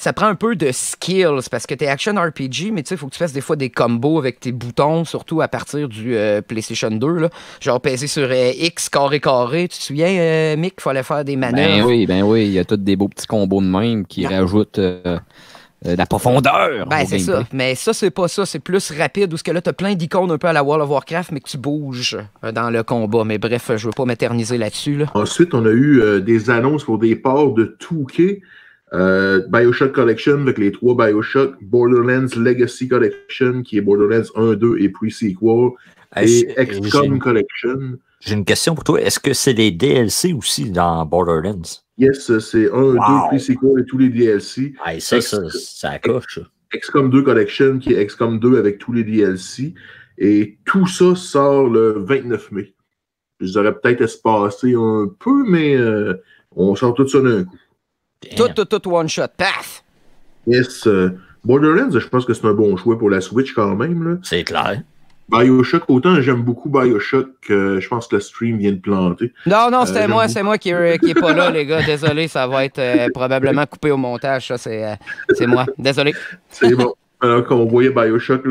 ça prend un peu de skills parce que t'es action RPG, mais tu sais, il faut que tu fasses des fois des combos avec tes boutons, surtout à partir du euh, PlayStation 2. Genre, peser sur euh, X carré carré. Tu te souviens, euh, Mick, Mick, fallait faire des ben manœuvres. Ben oui, ben oui, il y a tous des beaux petits combos de même qui rajoutent. de la profondeur. Ben, c'est ça. Mais ça, c'est pas ça. C'est plus rapide où ce que là, t'as plein d'icônes un peu à la World of Warcraft, mais que tu bouges dans le combat. Mais bref, je veux pas m'éterniser là-dessus. Ensuite, on a eu des annonces pour des ports de Touquet. Euh, Bioshock Collection avec les trois Bioshock, Borderlands Legacy Collection qui est Borderlands 1, 2 et pre-sequel, et XCOM Collection. J'ai une question pour toi. Est-ce que c'est les DLC aussi dans Borderlands? Yes, c'est 1, 2, pre-sequel et tous les DLC. Ah ça, ça, ça coche. XCOM 2 Collection qui est XCOM 2 avec tous les DLC. Et tout ça sort le 29 mai. Je aurais peut-être espacé un peu, mais euh, on sort tout ça d'un coup. Tout, tout, tout one shot. Path. Yes. Euh, Borderlands, je pense que c'est un bon choix pour la Switch quand même. C'est clair. Bioshock, autant j'aime beaucoup Bioshock que je pense que le stream vient de planter. Non, non, c'était euh, moi, c'est moi qui n'est pas là, les gars. Désolé, ça va être euh, probablement coupé au montage. c'est moi. Désolé. c'est bon. Alors on voyait Bioshock,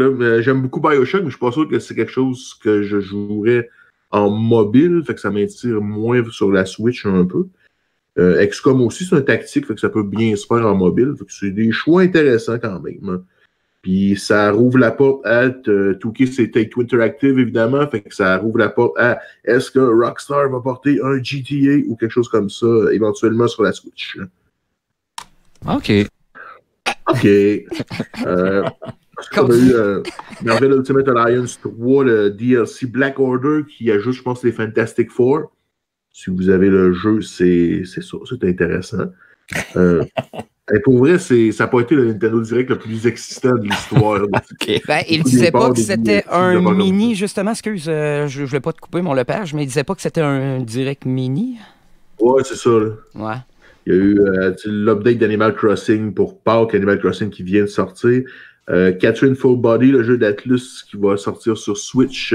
j'aime beaucoup Bioshock, mais je ne suis pas sûr que c'est quelque chose que je jouerais en mobile, fait que ça m'attire moins sur la Switch un peu. Excom euh, aussi, c'est un tactique, fait que ça peut bien se faire en mobile. c'est des choix intéressants quand même. Hein. Puis ça rouvre la porte à ce qui c'est Take Interactive, évidemment. Fait que ça rouvre la porte à est-ce que Rockstar va porter un GTA ou quelque chose comme ça, éventuellement sur la Switch. Hein. OK. OK. euh, a eu euh, Marvel Ultimate Alliance 3, le DLC Black Order, qui ajoute, je pense, les Fantastic Four. Si vous avez le jeu, c'est ça, c'est intéressant. et euh, pour vrai, ça n'a pas été le Nintendo Direct le plus excitant de l'histoire. ben, il ne disait pas que c'était un mini, justement, excuse, euh, je ne voulais pas te couper mon lepage, mais il ne disait pas que c'était un Direct mini. Ouais, c'est ça. Ouais. Il y a eu euh, l'update d'Animal Crossing pour Park Animal Crossing qui vient de sortir. Catherine Full Body, le jeu d'Atlus qui va sortir sur Switch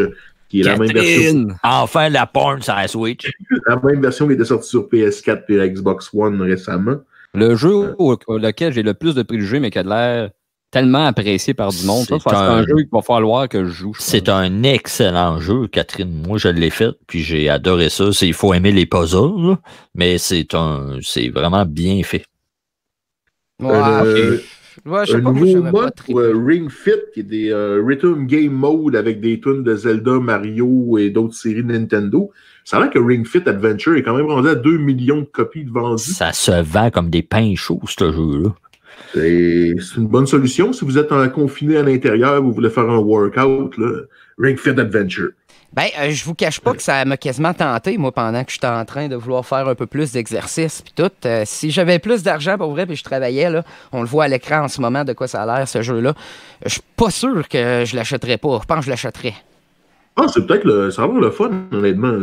Enfin, la porn sur la Switch. la même version qui était sortie sur PS4 et Xbox One récemment. Le jeu auquel euh. j'ai le plus de préjugés, mais qui a l'air tellement apprécié par du monde. C'est un, jeu qu'il va falloir que je joue. C'est un excellent jeu, Catherine. Moi, je l'ai fait, puis j'ai adoré ça. Il faut aimer les puzzles, mais c'est un c'est vraiment bien fait. Euh, Ouais, je sais pas, nouveau mode euh, Ring Fit, qui est des euh, Rhythm Game Mode avec des tunes de Zelda, Mario et d'autres séries Nintendo. Ça a que Ring Fit Adventure est quand même rendu à 2 millions de copies de vendues. Ça se vend comme des pains chauds, ce jeu-là. C'est une bonne solution si vous êtes en confiné à l'intérieur vous voulez faire un workout. Ring Fit Adventure. Ben, euh, je vous cache pas que ça m'a quasiment tenté, moi, pendant que j'étais en train de vouloir faire un peu plus d'exercice puis tout. Euh, si j'avais plus d'argent pour vrai, puis je travaillais, là, on le voit à l'écran en ce moment de quoi ça a l'air, ce jeu-là. Je suis pas sûr que je l'achèterais pas. Je pense que je l'achèterais. Ah, c'est peut-être le. vraiment le fun, honnêtement.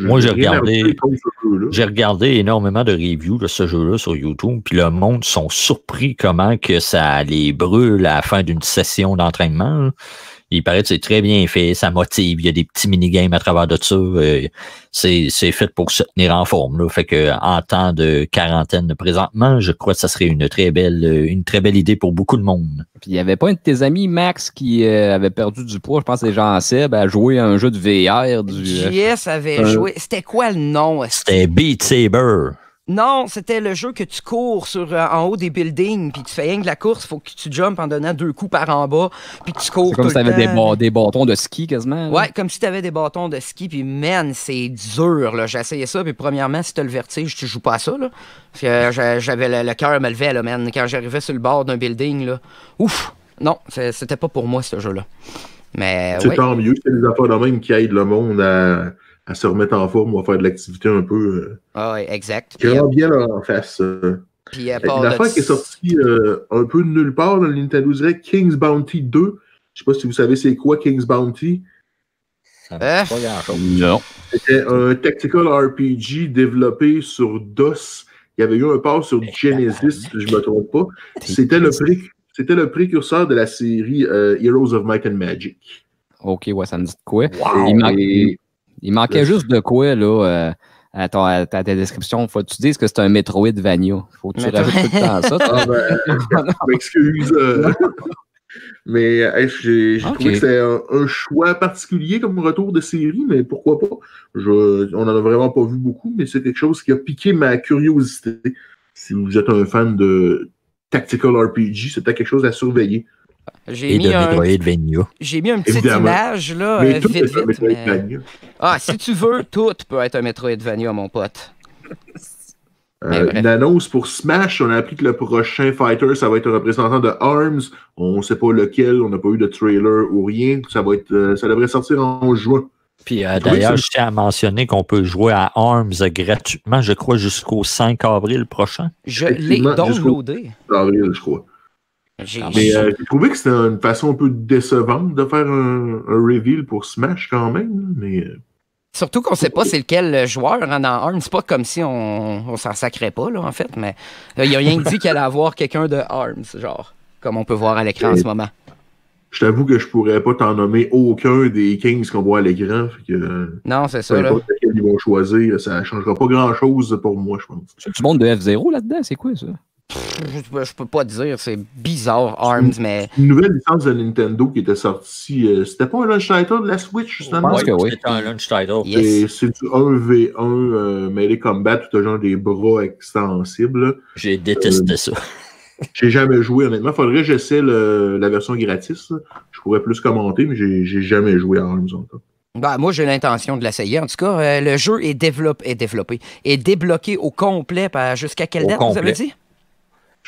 Moi, j'ai regardé, j'ai regardé énormément de reviews de ce jeu-là sur YouTube, puis le monde sont surpris comment que ça les brûle à la fin d'une session d'entraînement. Il paraît que c'est très bien fait, ça motive, il y a des petits mini minigames à travers de ça. Euh, c'est fait pour se tenir en forme. Fait que en temps de quarantaine présentement, je crois que ça serait une très belle, euh, une très belle idée pour beaucoup de monde. il n'y avait pas un de tes amis, Max, qui euh, avait perdu du poids, je pense que c'est jean Seb, à jouer à un jeu de VR du. avait joué. C'était quoi le nom? C'était Beat Saber. Non, c'était le jeu que tu cours sur euh, en haut des buildings, puis tu fais rien que la course, faut que tu jumpes en donnant deux coups par en bas, puis tu cours. C'est comme si t'avais des, des bâtons de ski quasiment. Ouais, comme si t'avais des bâtons de ski, puis man, c'est dur, là. J'essayais ça, puis premièrement, si t'as le vertige, tu joues pas à ça, là. Euh, j'avais le, cœur me levait, là, man. Quand j'arrivais sur le bord d'un building, là, ouf, non, c'était pas pour moi, ce jeu-là. Mais. C'est tant mieux, c'est les affaires de même qui aident le monde à à se remettre en forme ou à faire de l'activité un peu. Euh, ah oui, exact. Qui rend euh, bien en face. Euh. Puis à part qui est sortie un peu de nulle part dans le Nintendo King's Bounty 2. Je ne sais pas si vous savez c'est quoi King's Bounty. non. C'était un tactical RPG développé sur DOS. Il y avait eu un port sur Genesis, si je ne me trompe pas. C'était le, le, précurseur de la série Heroes of Might and Magic. Ok, ouais, ça me dit quoi. Il manquait juste de quoi, là, euh, à, ta description. Faut que tu dises que c'est un Metroidvania. Faut que tu Metroid... tout le temps ça. mais j'ai trouvé que c'était un, choix particulier comme retour de série, mais pourquoi pas? on n'en a vraiment pas vu beaucoup, mais c'est quelque chose qui a piqué ma curiosité. Si vous êtes un fan de tactical RPG, c'était quelque chose à surveiller. J'ai mis, un... J'ai mis une petite image, là, euh, vite, vite. Ah, si tu veux, tout peut être un Metroidvania, mon pote. une euh, annonce pour Smash, on a appris que le prochain fighter, ça va être un représentant de ARMS. On ne sait pas lequel, on n'a pas eu de trailer ou rien. Ça, va être, euh, ça devrait sortir en juin. Puis d'ailleurs, je tiens à mentionner qu'on peut jouer à ARMS gratuitement, je crois, jusqu'au 5 avril prochain. Je l'ai downloadé. avril, je crois. Mais euh, j'ai trouvé que c'était une façon un peu décevante de faire un, reveal pour Smash quand même, mais. Euh. Surtout qu'on ne sait pas c'est lequel euh, joueur en Arms. C'est pas comme si on, on s'en sacrait pas, en fait, mais il n'y a rien dit qu'il allait avoir quelqu'un de ARMS, genre, comme on peut voir à l'écran en ce moment. Je t'avoue que je pourrais pas t'en nommer aucun des Kings qu'on voit à l'écran. Non, c'est ça. ils vont choisir, ça changera pas grand-chose pour moi, je pense. Tu montes de F0 là-dedans, c'est quoi ça? je, je peux pas dire, c'est bizarre, ARMS, mais. Une nouvelle licence de Nintendo qui était sortie. Euh, c'était pas un launch title de la Switch, justement? oui. C'était un launch title. C'est du 1v1 euh, Melee combat, tout un genre des bras extensibles. J'ai détesté euh, ça. j'ai jamais joué, honnêtement. Faudrait que j'essaie la version gratis. Je pourrais plus commenter, mais j'ai jamais joué à ARMS encore. Bah, moi, j'ai l'intention de l'essayer. En tout cas, le jeu est, développé, est développé, est débloqué au complet. Jusqu'à quelle date, vous avez dit?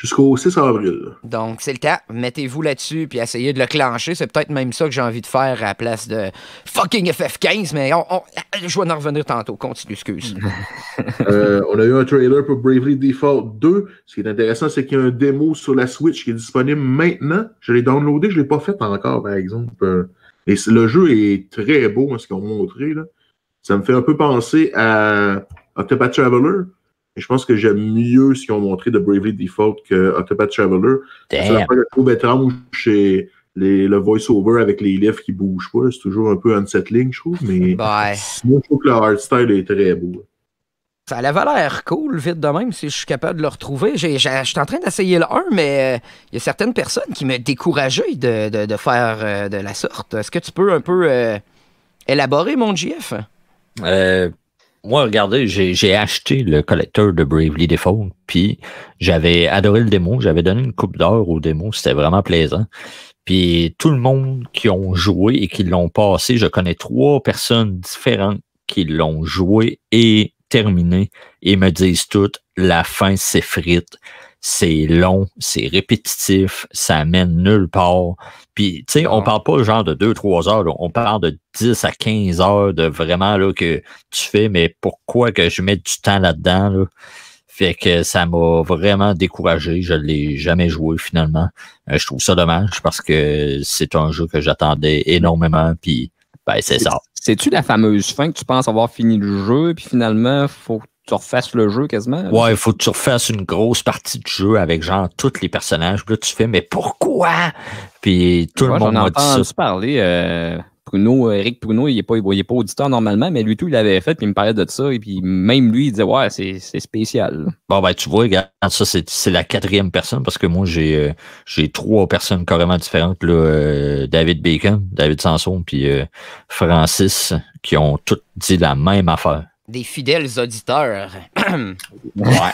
jusqu'au 6 avril. Donc, c'est le cas. Mettez-vous là-dessus puis essayez de le clencher. C'est peut-être même ça que j'ai envie de faire à la place de fucking FF15, mais je vais en revenir tantôt. Continue, excuse. Euh, on a eu un trailer pour Bravely Default 2. Ce qui est intéressant, c'est qu'il y a un démo sur la Switch qui est disponible maintenant. Je l'ai downloadé, je ne l'ai pas fait encore, par exemple. Euh, et le jeu est très beau, hein, ce qu'ils ont montré. Là. Ça me fait un peu penser à Octopath Traveler je pense que j'aime mieux ce qu'ils ont montré de Bravely Default que Traveler. C'est la que je trouve étrange chez le voice-over avec les livres qui bougent pas. C'est toujours un peu unsettling, je trouve. Mais moi, je trouve que le art style est très beau. Ça avait l'air cool, vite de même, si je suis capable de le retrouver. Je suis en train d'essayer le 1, mais il euh, y a certaines personnes qui me découragé de, faire euh, de la sorte. Est-ce que tu peux un peu euh, élaborer, mon GF? moi, regardez, j'ai acheté le collecteur de Bravely Default, puis j'avais adoré le démo, j'avais donné une coupe d'or au démo, c'était vraiment plaisant. Puis tout le monde qui ont joué et qui l'ont passé, je connais trois personnes différentes qui l'ont joué et terminé et me disent toutes la fin s'effrite c'est long, c'est répétitif, ça mène nulle part. Puis, tu sais, on ah. parle pas genre de 2-3 heures, on parle de 10 à 15 heures de vraiment là, que tu fais, mais pourquoi que je mets du temps là-dedans? Fait que ça m'a vraiment découragé. Je ne l'ai jamais joué finalement. Euh, je trouve ça dommage parce que c'est un jeu que j'attendais énormément. Puis, ben, c'est ça. C'est-tu la fameuse fin que tu penses avoir fini le jeu, puis finalement, faut tu le jeu quasiment. Ouais, il faut que tu refasses une grosse partie du jeu avec genre tous les personnages. là, tu fais, mais pourquoi? Puis tout le monde m'a dit ça. Euh, euh, Eric Pruno, il n'est pas, pas auditeur normalement, mais lui tout, il l'avait fait, puis il me parlait de ça, et puis même lui, il disait Ouais, c'est spécial. Bon, ben tu vois, regarde, ça, c'est la quatrième personne, parce que moi, j'ai euh, trois personnes carrément différentes, là, David Bacon, David Sanson, puis Francis, qui ont toutes dit la même affaire des fidèles auditeurs. ouais.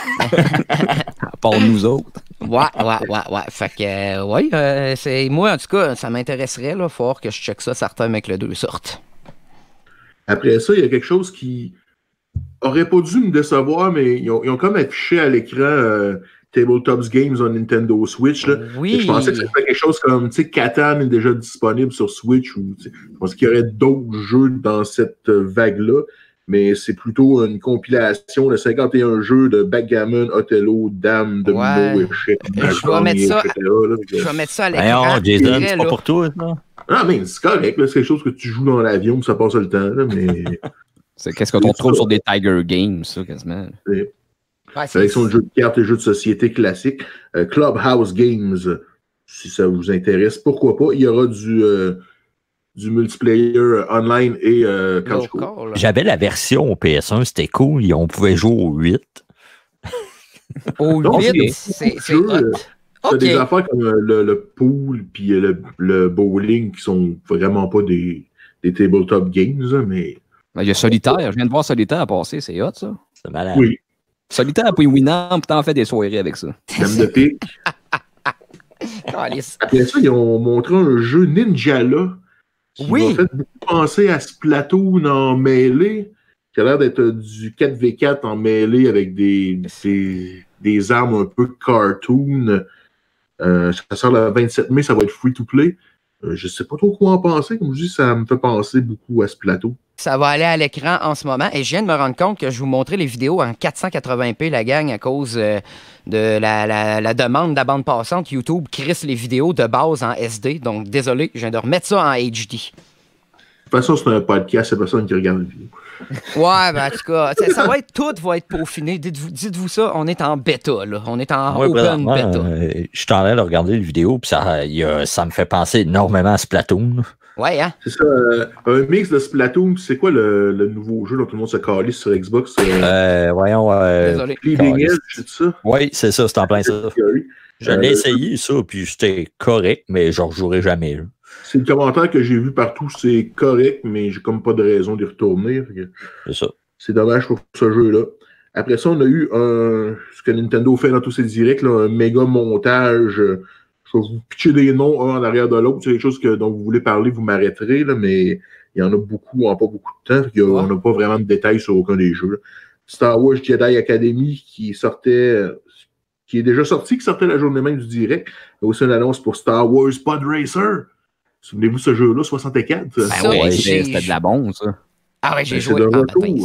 Pour nous autres. ouais, ouais, ouais, ouais. Fait que, oui, euh, ouais, euh, c'est moi, en tout cas, ça m'intéresserait, là, fort que je check ça, certains avec le deux sortes. Après ça, il y a quelque chose qui aurait pas dû me décevoir, mais ils ont, comme affiché à l'écran euh, Tabletops Games on Nintendo Switch. Oui. je pensais que c'était quelque chose comme, tu sais, Catan est déjà disponible sur Switch ou, je pense qu'il y aurait d'autres jeux dans cette vague-là mais c'est plutôt une compilation de 51 jeux de backgammon, Othello, Dame, Domino, et je, vais mettre ça, je vais mettre ça à ben, l'écran. Ben oh, non, Jason, c'est pas pour toi, Non, ah, mais c'est correct, c'est quelque chose que tu joues dans l'avion, ça passe le temps, mais... qu'est-ce qu'on trouve sur des Tiger Games, ça, quasiment. C'est ouais, Sélection de jeux de cartes et jeux de société classiques. Euh, Clubhouse Games, si ça vous intéresse, pourquoi pas. Il y aura du... Euh, du multiplayer euh, online et euh, J'avais la version au PS1, c'était cool, on pouvait jouer au 8. au 8, c'est y a des affaires comme euh, le, pool et euh, le, bowling qui sont vraiment pas des, tabletop games, mais. Ben, il y a Solitaire. Je viens de voir Solitaire passer, c'est hot, ça. C'est malade. Oui. Solitaire puis Winamp, t'en fais des soirées avec ça. Même de pique. Après ça, ils ont montré un jeu Ninja là oui. m'a fait penser à ce plateau en mêlée, qui a l'air d'être euh, du 4v4 en mêlée avec des, des, armes un peu cartoon. Euh, ça sort le 27 mai, ça va être free to play. Euh, je ne sais pas trop quoi en penser. Comme je dis, ça me fait penser beaucoup à ce plateau. Ça va aller à l'écran en ce moment. Et je viens de me rendre compte que je vous montrais les vidéos en 480p, la gang, à cause euh, de la, demande de la bande passante. YouTube crisse les vidéos de base en SD. Donc, désolé, je viens de remettre ça en HD. De toute façon, c'est un podcast, c'est personne qui regarde les vidéos. Ouais, mais ben, en tout cas, ça, va être tout va être peaufiné. Dites-vous ça, on est en bêta, là. On est en open bêta. Euh, je suis en train de regarder la vidéo, puis ça, ça me fait penser énormément à Splatoon. Ouais, hein? C'est ça, euh, un mix de Splatoon, c'est quoi le, nouveau jeu dont tout le monde se calisse sur Xbox? Euh, euh voyons. Désolé. Edge, c'est ça? Oui, c'est ça, c'est en plein ça. Je l'ai essayé, ça, puis c'était correct, mais je ne rejouerai jamais. C'est le commentaire que j'ai vu partout, c'est correct, mais j'ai comme pas de raison d'y retourner. C'est ça. C'est dommage pour ce jeu-là. Après ça, on a eu un, ce que Nintendo fait dans tous ses directs, là, un méga montage. Je vais vous pitcher des noms un en arrière de l'autre. C'est quelque chose que, dont vous voulez parler, vous m'arrêterez, mais il y en a beaucoup en pas beaucoup de temps. On n'a pas vraiment de détails sur aucun des jeux. Star Wars Jedi Academy qui sortait, qui est déjà sorti, qui sortait la journée même du direct. Il y a aussi une annonce pour Star Wars Pod Racer. Souvenez-vous ce jeu-là, 64? Ben c'était de la bombe, ça. Ah ouais, j'ai ben, joué. Ah, retour. Ben,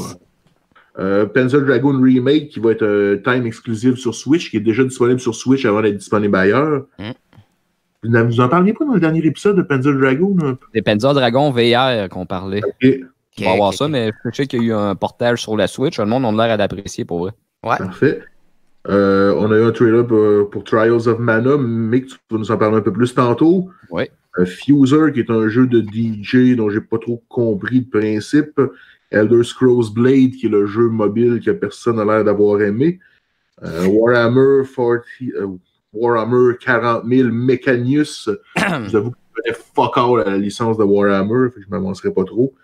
euh, Pencil Dragon Remake qui va être un euh, time exclusif sur Switch, qui est déjà disponible sur Switch avant d'être disponible ailleurs. Hein? Vous, en parliez pas dans le dernier épisode de Pencil Dragon? C'est Pencil Dragon VR qu'on parlait. on va voir ça, mais je sais qu'il y a eu un portage sur la Switch. Le monde a l'air d'apprécier pour vrai. Ouais. Parfait. Euh, on a eu un trailer pour, pour, Trials of Mana, mais tu vas nous en parler un peu plus tantôt. Oui. Euh, Fuser, qui est un jeu de DJ dont j'ai pas trop compris le principe. Elder Scrolls Blade, qui est le jeu mobile que personne n'a l'air d'avoir aimé. Euh, Warhammer, 40, 000 je vous avoue que je connais fuck la licence de Warhammer, que je m'avancerai pas trop.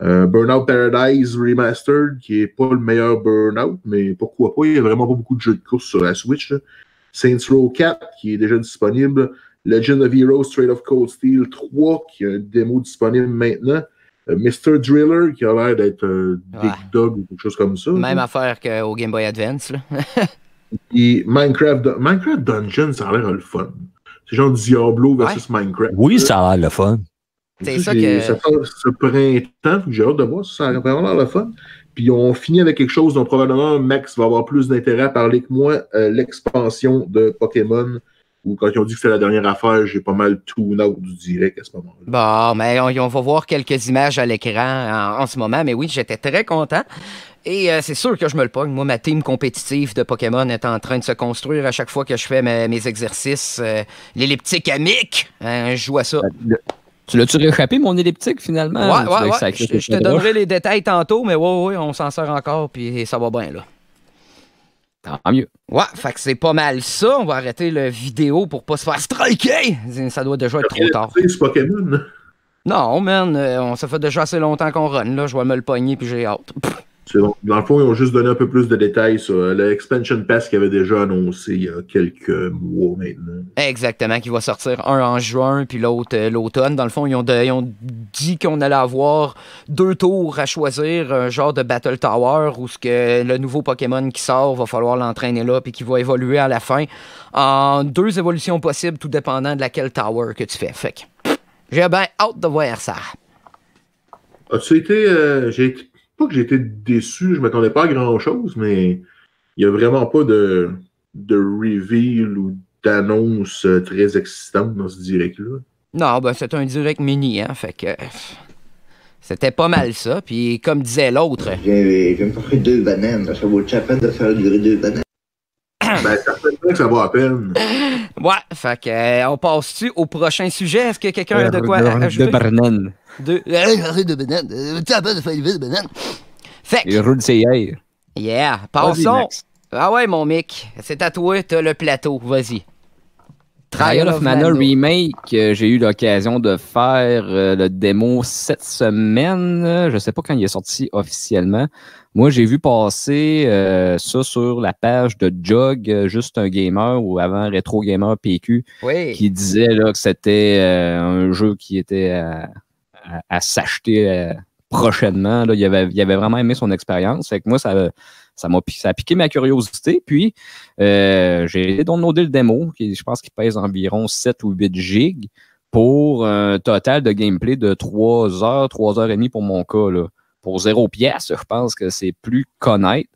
Euh, Burnout Paradise Remastered, qui est pas le meilleur Burnout, mais pourquoi pas, il y a vraiment pas beaucoup de jeux de course sur la Switch. Saints Row 4, qui est déjà disponible. Legend of Heroes, Straight of Cold Steel 3, qui a une démo disponible maintenant. Euh, Mr. Driller, qui a l'air d'être Big euh, Dog ou quelque chose comme ça. Même affaire qu'au Game Boy Advance. Et Minecraft, Minecraft Dungeon, ça a l'air le fun. C'est genre Diablo versus Minecraft. Oui, ça a l'air le fun. C'est ça que. ce printemps, j'ai hâte de voir, ça a vraiment l'air le fun. Puis on finit avec quelque chose dont probablement Max va avoir plus d'intérêt à parler que moi, euh, l'expansion de Pokémon ou quand ils ont dit que c'était la dernière affaire, j'ai pas mal tout out du direct à ce moment-là. Bon, mais on, va voir quelques images à l'écran en, ce moment, mais oui, j'étais très content. Et euh, c'est sûr que je me le pogne. Moi, ma team compétitive de Pokémon est en train de se construire à chaque fois que je fais mes, exercices. Euh, l'elliptique amique, hein, je joue à ça. Tu l'as-tu réchappé, mon elliptique, finalement? Ouais, ouais, ouais. Je, te donnerai les détails tantôt, mais ouais, ouais, on s'en sort encore, puis ça va bien, là. Tant mieux. Ouais, fait que c'est pas mal ça. On va arrêter la vidéo pour pas se faire striker. Ça doit déjà être trop tard. Pokémon. Non, man, euh, ça fait déjà assez longtemps qu'on run. Là, je vais me le pogner puis j'ai hâte. Dans le fond, ils ont juste donné un peu plus de détails sur euh, l'expansion pass qu'ils avaient déjà annoncé il y a quelques mois maintenant. Exactement, qui va sortir un en juin puis l'autre euh, l'automne. Dans le fond, ils ont, dit qu'on allait avoir deux tours à choisir, un genre de Battle Tower où ce que le nouveau Pokémon qui sort va falloir l'entraîner là puis qui va évoluer à la fin en deux évolutions possibles, tout dépendant de laquelle Tower que tu fais. Fait j'ai bien hâte de voir ça. As-tu euh, j'ai que j'étais déçu, je m'attendais pas à grand-chose, mais il n'y a vraiment pas de, de reveal ou d'annonce euh, très excitante dans ce direct-là. Non, ben c'est un direct mini, hein, fait que... C'était pas mal ça, puis comme disait l'autre... J'ai me faire deux bananes, ça vaut le peine de faire durer deux bananes. ben, ça fait que ça vaut à peine. Ouais, fait que, euh, on passe-tu au prochain sujet? Est-ce que quelqu'un a de euh, quoi ajouter? De bananes deux. de banane. de euh, de banane. Fait que. Yeah. Passons. Ah ouais, mon mic. C'est à toi, t'as le plateau. Vas-y. Trial of Mana Remake, euh, j'ai eu l'occasion de faire euh, le démo cette semaine. Je sais pas quand il est sorti officiellement. Moi, j'ai vu passer ça sur la page de Jog, juste un gamer ou avant Retro Gamer PQ, qui disait là, que c'était un jeu qui était à, s'acheter euh, prochainement. Là, il, avait, vraiment aimé son expérience. moi, ça m'a a piqué ma curiosité. Puis, euh, j'ai downloadé le démo, qui je pense qu'il pèse environ 7 ou 8 gigs, pour un total de gameplay de 3 heures, 3 heures et demie pour mon cas. Pour 0 pièce, je pense que c'est plus connaître.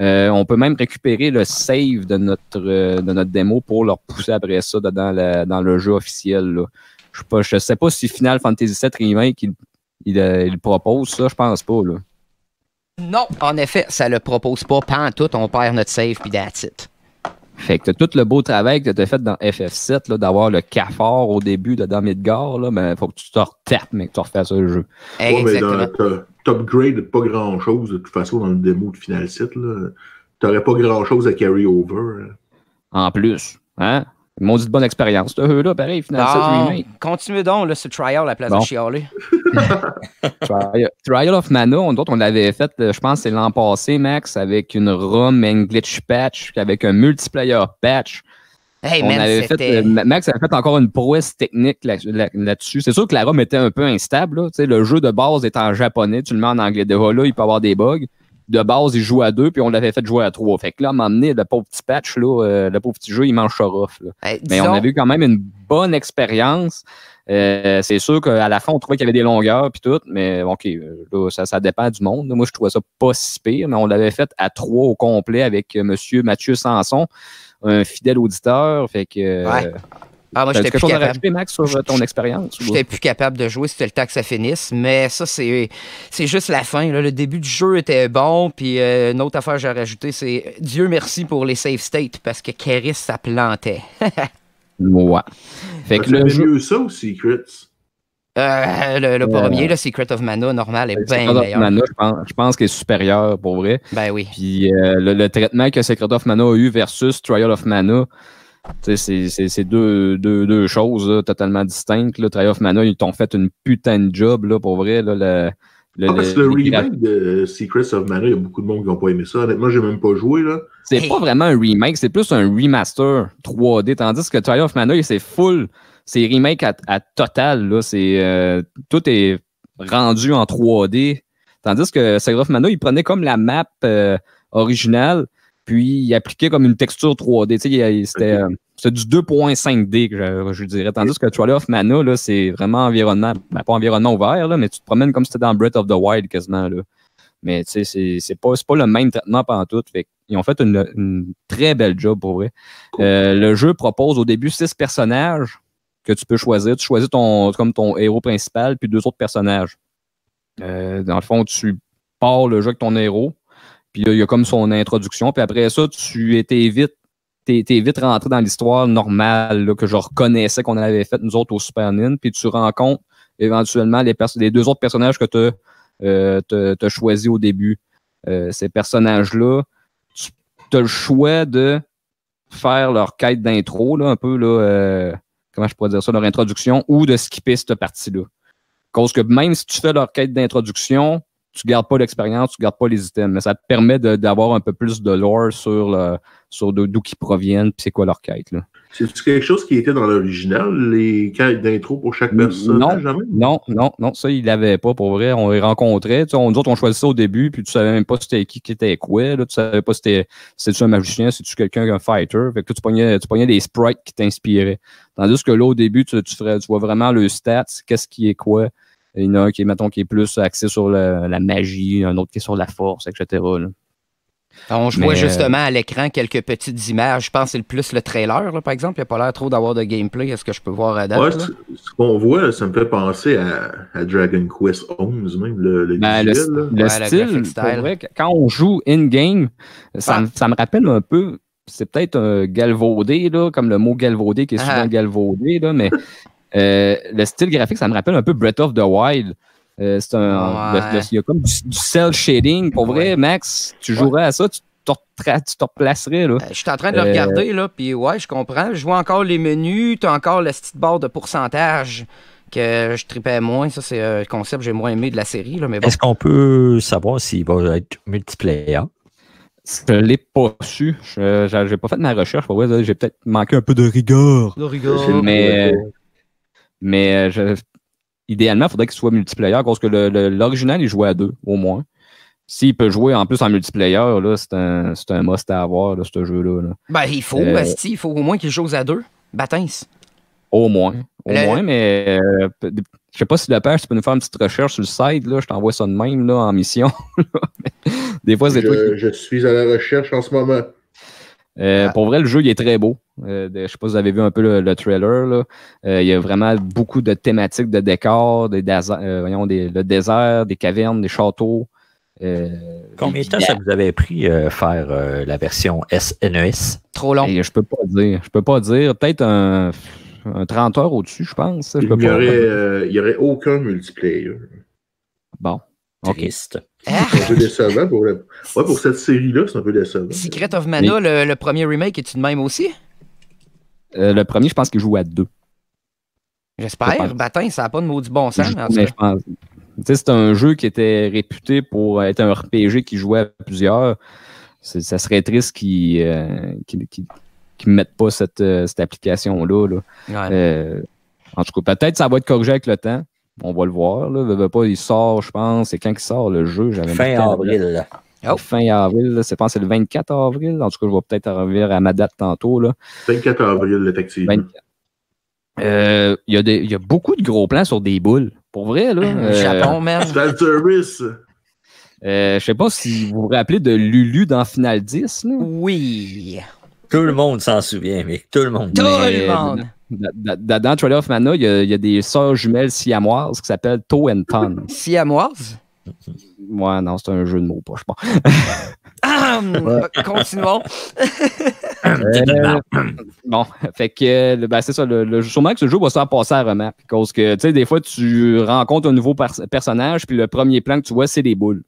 Euh, on peut même récupérer le save de notre, de notre démo pour leur pousser après ça dans, le jeu officiel. Je ne sais, pas si Final Fantasy VII Remake, il, euh, propose ça, je pense pas. Là. Non, en effet, ça le propose pas. Pas tout, on perd notre save puis that's Fait que tout le beau travail que tu as fait dans FF7, d'avoir le cafard au début de dans Midgar, là, mais ben, faut que tu te retapes, mais que tu ça, le jeu. Ouais, Exactement. top pas grand chose, de toute façon, dans le démo de Final 7, là. T'aurais pas grand chose à carry over. En plus, hein? Ils m'ont dit de bonne expérience. Eux, là, pareil, finalement, Continuez donc, là, ce trial à la place de chialer. trial, of Mana, on, on l'avait fait, euh, je pense, c'est l'an passé, Max, avec une ROM et glitch patch, avec un multiplayer patch. Hey, on man, avait fait, euh, Max avait fait encore une prouesse technique là-dessus. c'est sûr que la ROM était un peu instable. Le jeu de base est en japonais, tu le mets en anglais. De là, il peut avoir des bugs de base, il joue à deux, puis on l'avait fait jouer à trois. Fait que là, moment donné, le pauvre petit patch, là, euh, le pauvre petit jeu, il mange ben, Mais on avait eu quand même une bonne expérience. Euh, c'est sûr qu'à la fin, on trouvait qu'il y avait des longueurs puis tout, mais OK, euh, ça, ça dépend du monde. Moi, je trouvais ça pas si pire, mais on l'avait fait à trois au complet avec Monsieur Mathieu Sanson, un fidèle auditeur. Fait que ah, moi, ben, j'étais plus capable. Max, sur euh, ton expérience? J'étais plus capable de jouer, c'était le temps que ça finisse, mais ça, c'est juste la fin. Le début du jeu était bon, puis euh, une autre affaire que j'ai rajoutée, c'est Dieu merci pour les save states, parce que Keris, ça plantait. ouais. Fait que le jeu... mieux ça ou Secrets? Euh, le, premier, le Secret of Mana normal est bien meilleur. Mana, je pense, je pense qu'il est supérieur pour vrai. Ben oui. Puis le, le, traitement que Secret of Mana a eu versus Trial of Mana, c'est deux, choses totalement distinctes. Triumph Mana, ils t'ont fait une putain de job là, pour vrai. Ah, le, remake de euh, Secrets of Mana, il y a beaucoup de monde qui n'ont pas aimé ça. Honnêtement, j'ai même pas joué. là. C'est pas vraiment un remake, c'est plus un remaster 3D. Tandis que Triumph of Mana, c'est full. C'est remake à, total. Là. Euh, tout est rendu en 3D. Tandis que Secrets of Mana, il prenait comme la map euh, originale, puis, il appliquait comme une texture 3D. C'était euh, du 2.5D, je, je, dirais. Tandis que Trolley of Mana, là, c'est vraiment environnement, ben, pas environnement ouvert, là, mais tu te promènes comme si tu étais dans Breath of the Wild quasiment. Là. Mais tu sais, c'est pas, pas le même traitement pendant tout. ils ont fait une, très belle job pour vrai. Euh, le jeu propose au début six personnages que tu peux choisir. Tu choisis ton, comme ton héros principal, puis deux autres personnages. Euh, dans le fond, tu pars le jeu avec ton héros, puis il y a comme son introduction. Puis après ça, tu étais vite, es, vite rentré dans l'histoire normale que je reconnaissais qu'on avait faite nous autres au Super Nin. Puis tu rencontres éventuellement les, deux autres personnages que tu as, euh, choisis au début. Euh, ces personnages-là, tu as le choix de faire leur quête d'intro, un peu, là, euh, comment je pourrais dire ça, leur introduction, ou de skipper cette partie-là. Cause que même si tu fais leur quête d'introduction, tu gardes pas l'expérience, tu gardes pas les items, mais ça te permet d'avoir un peu plus de lore sur, le, sur d'où ils proviennent, puis c'est quoi leur quête. Là. cest quelque chose qui était dans l'original, les quêtes d'intro pour chaque personne? Non, jamais? non, non, non, ça, il l'avait pas pour vrai. On les rencontrait. On, nous autres, on choisissait au début, puis tu savais même pas c'était qui, qui était quoi. Là, tu savais pas si tu un magicien, si tu quelqu'un, un fighter. Fait que tu pognais, tu pognais des sprites qui t'inspiraient. Tandis que là, au début, tu, tu, ferais, tu vois vraiment le stats, qu'est-ce qui est quoi. Il y en a un qui est, mettons, qui est plus axé sur la magie, un autre qui est sur la force, etc. Ah, on je vois euh, justement à l'écran quelques petites images. Je pense que c'est le plus le trailer, par exemple. Il a pas l'air trop d'avoir de gameplay. Est-ce que je peux voir à date? ce qu'on voit, ça me fait penser à, Dragon Quest XI, même le, le, ben, style. quand on joue in-game, ah. ça, me rappelle un peu. C'est peut-être un euh, galvaudé, comme le mot galvaudé qui est ah. souvent galvaudé, mais euh, le style graphique, ça me rappelle un peu Breath of the Wild. Euh, c'est un, il y a comme du, cell shading. Pour vrai, Max, tu jouerais à ça, tu te replacerais. Euh, je suis en train de le regarder, là, puis ouais, je comprends. Je vois encore les menus, tu as encore la petite barre de pourcentage que je tripais moins. Ça, c'est le concept que j'ai moins aimé de la série. Là, mais Est-ce qu'on peut savoir s'il va être multiplayer? Je ne l'ai pas su. Je n'ai pas fait ma recherche. J'ai peut-être manqué un peu de rigueur. Mais. De rigueur. Mais euh, idéalement, il faudrait qu'il soit multiplayer, parce que l'original il joue à deux, au moins. S'il peut jouer en plus en multiplayer, c'est un, must à avoir, ce jeu-là. Ben, il faut, euh, il faut au moins qu'il joue à deux. Batins. Au moins. Au moins, mais euh, je sais pas si le père, tu peux nous faire une petite recherche sur le site, je t'envoie ça de même en mission. Des fois, je suis à la recherche en ce moment. Euh, ah. Pour vrai, le jeu, est très beau. Euh, je ne sais pas si vous avez vu un peu le, trailer. Euh, il y a vraiment beaucoup de thématiques de décors, des, le désert, des cavernes, des châteaux. Combien de temps ça vous avait pris faire la version SNES? E Trop long. Eh, je peux pas dire. Je peux pas dire. Peut-être un, 30 heures au-dessus, je pense. il n'y aurait, aucun multiplayer. Bon. Triste. C'est un peu décevant. Pour, pour cette série-là, c'est un peu décevant. Secret of Mana, le, premier remake, est-tu de même aussi? Euh, le premier, je pense qu'il joue à deux. J'espère. Batin, ça n'a pas de du bon sens. c'est un jeu qui était réputé pour être un RPG qui jouait à plusieurs. Ça serait triste qu'ils ne euh, mettent pas cette, euh, cette application-là. Euh, en tout cas, peut-être ça va être corrigé avec le temps. On va le voir. Là. Il, pas, il sort, je pense. C'est quand il sort le jeu? j'avais Fin avril. Oh. Fin avril, c'est le 24 avril. En tout cas, je vais peut-être revenir à ma date tantôt. 24 avril, effectivement. Euh, il, y a beaucoup de gros plans sur des boules. Pour vrai, là. Mmh, euh, Japon, même. service. Euh, je sais pas si vous vous rappelez de Lulu dans Final 10. Oui. Tout le monde s'en souvient, mais tout le monde. Tout le monde. Dans, dans of Mana, il y, a, des sœurs jumelles siamoises qui s'appellent Toe and Ton. Siamoises? Ouais, non, c'est un jeu de mots, pas, je pense. pas. Ah, euh, continuons. Euh, bon, fait que, euh, ben, c'est ça, le, le, sûrement que ce jeu va se faire passer à remarque. Parce que, tu sais, des fois, tu rencontres un nouveau personnage, puis le premier plan que tu vois, c'est des boules.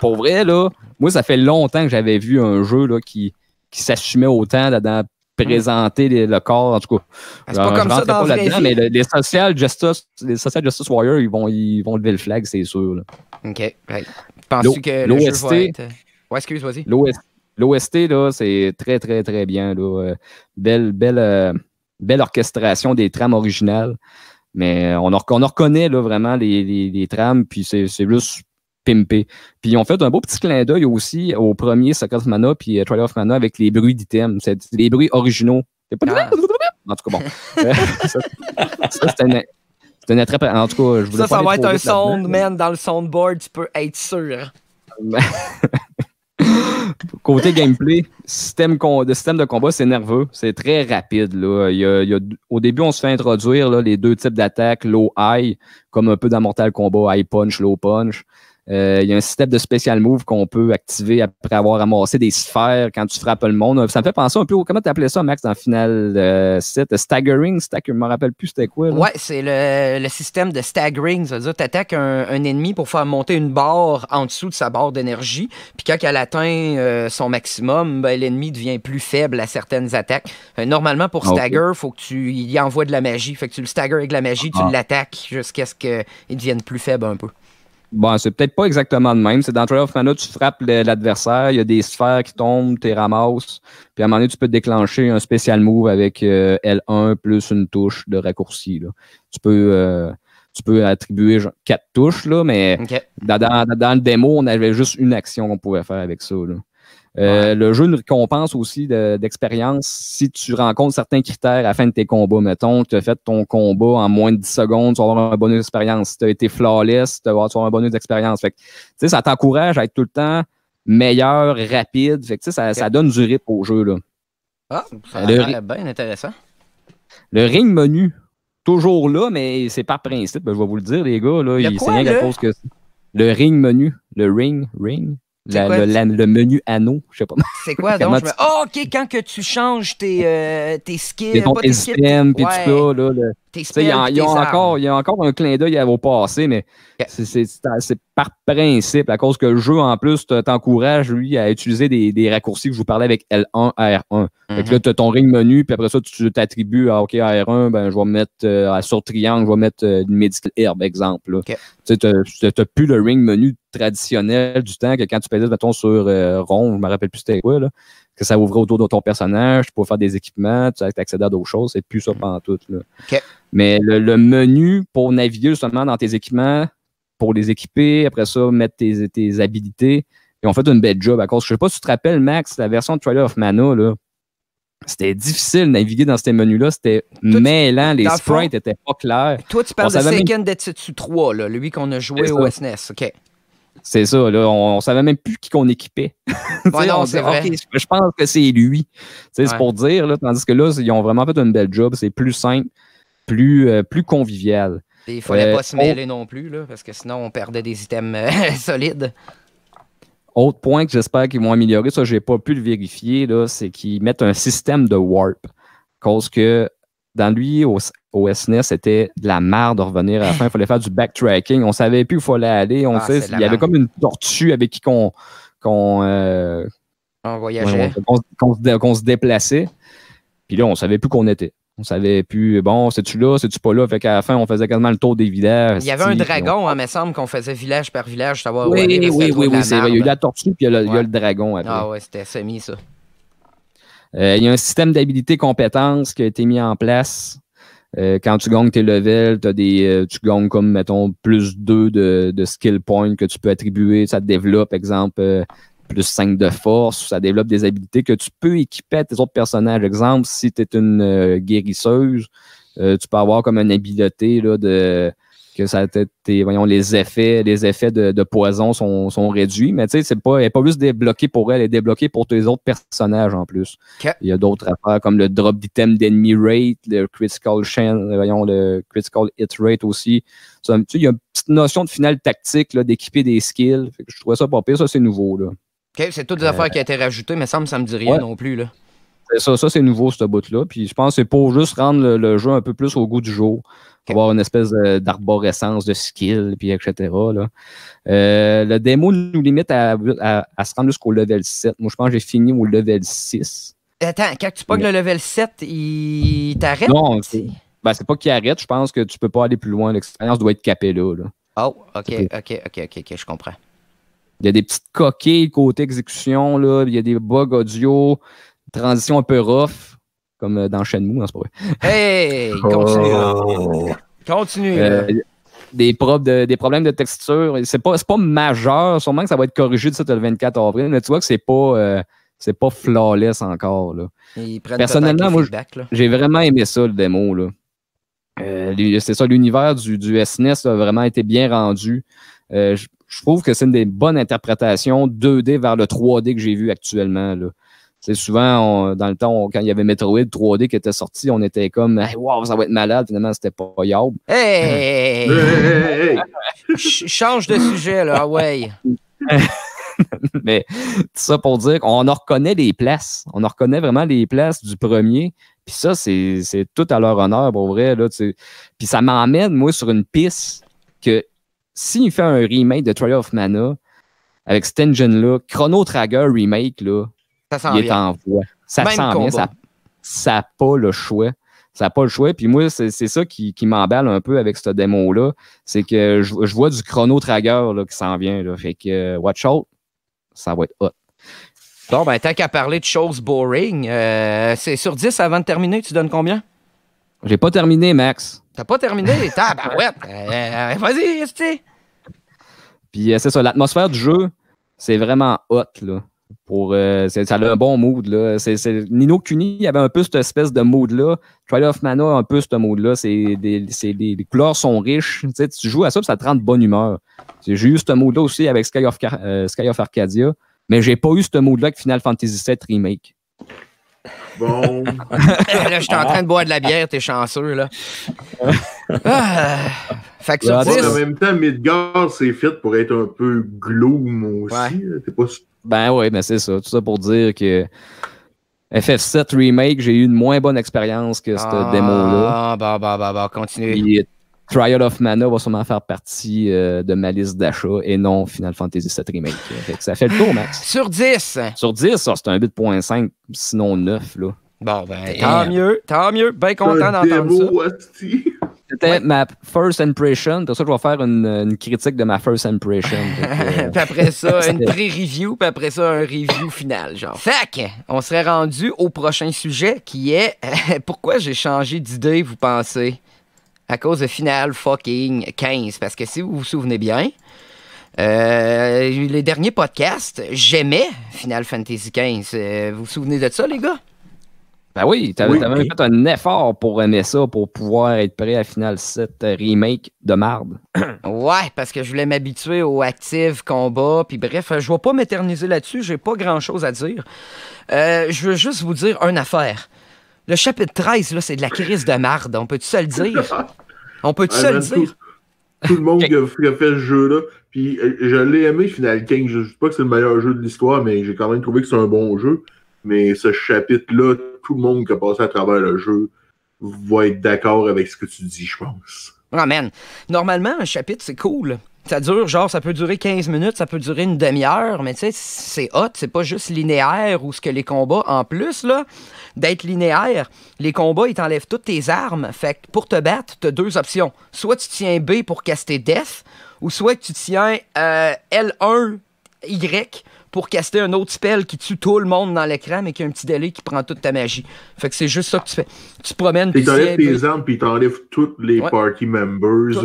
Pour vrai, là, moi, ça fait longtemps que j'avais vu un jeu là, qui, qui s'assumait autant dans présenter le corps, en tout cas. Ah, c'est pas euh, comme ça dans mais le, les, social justice, les social justice warriors, ils vont, ils vont lever le flag, c'est sûr. OK. Penses-tu que l'OST... Ouais, excuse, vas-y. L'OST, là, c'est très, très, très bien. Euh, belle, belle, euh, belle orchestration des trames originales. Mais on, en, on reconnaît là, vraiment les, les, les trames, puis c'est juste pimpé. Puis on fait un beau petit clin d'œil aussi au premier of Mana puis euh, Trial of Mana avec les bruits d'items. C'est les bruits originaux. Ah. En tout cas, bon. Euh, ça, c'est un. En tout cas, je voulais Ça, ça va être un sound, man. Dans le soundboard, tu peux être sûr. Côté gameplay, système, de système de combat, c'est nerveux. C'est très rapide. au début, on se fait introduire les deux types d'attaques, low-high, comme un peu dans Mortal Kombat, high punch, low punch. Euh, il y a un système de special move qu'on peut activer après avoir amassé des sphères quand tu frappes le monde. Ça me fait penser un peu au. Comment t'appelais ça, Max, dans final euh, Staggering, je me rappelle plus c'était quoi. Ouais, c'est le, système de staggering. Ça veut dire tu un, un ennemi pour faire monter une barre en dessous de sa barre d'énergie. Puis quand elle atteint euh, son maximum, ben, l'ennemi devient plus faible à certaines attaques. normalement, pour ah, stagger, faut que tu y envoie de la magie. Fait que tu le stagger avec la magie, tu ah. l'attaques jusqu'à ce qu'il devienne plus faible un peu. Bon, c'est peut-être pas exactement le même. C'est dans Trail of Mana, tu frappes l'adversaire, il y a des sphères qui tombent, tu les ramasses. Puis à un moment donné, tu peux déclencher un spécial move avec euh, L1 plus une touche de raccourci. Tu peux. Euh, tu peux attribuer quatre touches, là, mais dans, dans, le démo, on avait juste une action qu'on pouvait faire avec ça. Euh, le jeu nous récompense aussi d'expérience si tu rencontres certains critères à la fin de tes combats. Mettons, tu as fait ton combat en moins de 10 secondes, tu vas avoir un bonus d'expérience. Si tu as été flawless, tu vas avoir un bonus d'expérience. ça t'encourage à être tout le temps meilleur, rapide. ça, donne du rythme au jeu. Ah, ça a bien intéressant. Le ring menu, toujours là, mais c'est par principe. je vais vous le dire, les gars. Là, rien Le ring menu. Le ring, ring le, le, menu anneau, je sais pas. C'est quoi donc? oh, ok, quand que tu changes tes, euh, tes skills, là, il y a encore, un clin d'œil à vos passés, mais c'est par principe, à cause que le jeu, en plus, t'encourage, lui, à utiliser des, raccourcis que je vous parlais avec L1, R1. Mm là, mhm. tu as ton ring menu, puis après ça, tu t'attribues à OK, R1, ben, je vais mettre euh, sur triangle, je vais mettre euh, une médicale herbe, exemple. Tu n'as plus le ring menu traditionnel du temps que quand tu payais sur euh, rond, je me rappelle plus c'était quoi, là que ça ouvrait autour de ton personnage, tu pouvais faire des équipements, tu accéder à d'autres choses, c'est plus ça mm. pendant tout. Là. Mais le, menu pour naviguer justement dans tes équipements, pour les équiper, après ça, mettre tes, habilités, ils ont fait une belle job à cause. Je sais pas si tu te rappelles, Max, la version de Trailer of Mana, là, c'était difficile de naviguer dans ces menus-là. C'était mêlant. Les sprints n'étaient pas clairs. Toi, tu parles de Second même... 3, lui qu'on a joué au SNES. E OK. C'est ça, là, on, ne savait même plus qui qu'on équipait. non, vrai. je pense que c'est lui. C'est pour dire, là, tandis que là, ils ont vraiment fait une belle job. C'est plus simple, plus, euh, plus convivial. Il ne fallait pas euh, se mêler non plus, là, parce que sinon on perdait des items euh, solides. Autre point que j'espère qu'ils vont améliorer, ça je n'ai pas pu le vérifier, c'est qu'ils mettent un système de warp. Cause que dans lui, au, au SNES, c'était de la merde de revenir à la fin. Il fallait faire du backtracking. On savait plus où il fallait aller. On ah, sait, il y avait comme une tortue avec qui qu'on euh, on voyageait. Qu'on se déplaçait. Puis là, on savait plus qu'on était. On savait plus, bon, c'est-tu là, c'est-tu pas là? Fait qu'à la fin, on faisait quasiment le tour des villages. Il y avait un dragon, Mais hein, me semble, qu'on faisait village par village, oui, Oui, oui, Il y a eu la tortue, puis il y a le, dragon. Ah ouais, c'était semi, ça. Euh, il y a un système d'habilité compétence qui a été mis en place euh, quand tu gagnes tes levels, des, euh, tu gagnes comme, mettons, plus 2 de, de, skill points que tu peux attribuer. Ça te développe, exemple, euh, plus 5 de force. Ça développe des habilités que tu peux équiper à tes autres personnages. Exemple, si tu es une guérisseuse, tu peux avoir comme une habileté là, de que ça voyons, les effets, les effets de, poison sont, réduits. Mais tu sais, c'est pas, elle n'est pas juste débloquée pour elle, elle est débloquée pour tes autres personnages en plus. Il y a d'autres affaires comme le drop d'item d'ennemi rate, le critical voyons, le critical hit rate aussi. il y a une petite notion de finale tactique, d'équiper des skills. je trouvais ça pas pire, ça c'est nouveau. c'est toutes des affaires qui ont été rajoutées, mais ça me, me dit rien non plus. Là ça, c'est nouveau, ce bout-là. Puis je pense que c'est pour juste rendre le, jeu un peu plus au goût du jour. Avoir une espèce d'arborescence de skill, puis etc. Là. Euh, le démo nous limite à, à, se rendre jusqu'au level 7. Moi, je pense que j'ai fini au level 6. Attends, quand tu pognes le level 7, il t'arrête? Non, ben, c'est pas qu'il arrête. Je pense que tu peux pas aller plus loin. L'expérience doit être capée là. Oh, OK, OK, OK, OK, je comprends. Il y a des petites coquilles côté exécution, là. il y a des bugs audio transition un peu rough, comme euh, dans Shenmue, c'est pas vrai. Hey, oh. continue. Continue. Euh, des, problèmes de texture, c'est pas, pas majeur, sûrement que ça va être corrigé de ça le 24 avril, mais tu vois que c'est pas, euh, pas flawless encore. Là. Personnellement, j'ai vraiment aimé ça, le démo. c'est ça, l'univers du, SNES e a vraiment été bien rendu. je, trouve que c'est une des bonnes interprétations 2D vers le 3D que j'ai vu actuellement. Là c'est souvent, dans le temps, quand il y avait Metroid 3D qui était sorti, on était comme Wow, ça va être malade. Finalement, c'était pas change de sujet, là, ah ouais. Mais tout ça pour dire qu'on reconnaît les places. On reconnaît vraiment les places du premier. Puis ça, c'est tout à leur honneur, pour vrai. Là, Puis ça m'emmène, moi, sur une piste que s'il fait un remake de Trial of Mana avec cet engine-là, Chrono Trigger remake, là, ça il Ça sent bien, ça n'a pas le choix. Ça n'a pas le choix. Puis moi, c'est ça qui, m'emballe un peu avec cette démo-là. C'est que je, vois du chrono trager là, qui s'en vient. Là. Fait que watch out, ça va être hot. Bon, ben, tant qu'à parler de choses boring, euh, c'est sur 10 avant de terminer, tu donnes combien? J'ai pas terminé, Max. T'as pas terminé? T'as, ben ouais. Vas-y, Puis euh, c'est ça, l'atmosphère du jeu, c'est vraiment hot, là. Pour, euh, ça a un bon mood. Là. Nino Cuny avait un peu cette espèce de mood-là. Trial of Mana a un peu ce mood-là. Des, des, les couleurs sont riches. Tu, sais, tu joues à ça, ça te rend de bonne humeur. J'ai eu ce mood-là aussi avec euh, Sky of, Arcadia, mais j'ai pas eu ce mood-là avec Final Fantasy VII Remake. Bon. là, je suis en train de boire de la bière, t'es chanceux, là. Ah, fait En même temps, Midgard c'est fait pour être un peu gloom aussi. T'es pas ben oui, mais c'est ça. Tout ça pour dire que FF7 Remake, j'ai eu une moins bonne expérience que cette ah, démo-là. Ah, bah, bah, bah, bah, continue. Trial of Mana va sûrement faire partie euh, de ma liste d'achat et non Final Fantasy VII Remake. ça fait le tour, Max. Sur 10. Sur 10, c'est un 8.5, sinon 9. Là. Bon, ben, tant hein. mieux, tant mieux. ben content d'entendre ça. C'était ma first impression. Pour ça, je vais faire une, critique de ma first impression. Euh, puis après ça, une pré-review, puis après ça, un review final, genre. Fac, on serait rendu au prochain sujet qui est euh, pourquoi j'ai changé d'idée, vous pensez? À cause de Final Fucking 15. Parce que si vous vous souvenez bien, euh, les derniers podcasts, j'aimais Final Fantasy 15. vous vous souvenez de ça, les gars? Ben oui, tu même fait un effort pour aimer ça, pour pouvoir être prêt à Final 7 euh, remake de marde. ouais, parce que je voulais m'habituer au active combat, puis bref, euh, je vais pas m'éterniser là-dessus, j'ai pas grand-chose à dire. Euh, je veux juste vous dire une affaire. Le chapitre 13, là, c'est de la crise de marde, on peut-tu se le dire? On peut-tu se le dire? tout le monde qui, a, fait ce jeu-là. Puis je l'ai aimé, Final King. Je ne pas que c'est le meilleur jeu de l'histoire, mais j'ai quand même trouvé que c'est un bon jeu. Mais ce chapitre-là, tout le monde qui a passé à travers le jeu va être d'accord avec ce que tu dis, je pense. Oh man. Normalement, un chapitre, c'est cool. Ça dure, genre, ça peut durer 15 minutes, ça peut durer une demi-heure, mais tu sais, c'est hot, c'est pas juste linéaire ou ce que les combats, en plus, là, d'être linéaire, les combats, ils t'enlèvent toutes tes armes. Fait que pour te battre, t'as deux options. Soit tu tiens B pour caster Death, ou soit tu tiens euh, L1, Y pour caster un autre spell qui tue tout le monde dans l'écran, mais qui a un petit délai qui prend toute ta magie. Fait que c'est juste ça que tu fais. Tu te promènes. Tu t'enlèves tes armes, puis t'enlèves toutes les party members.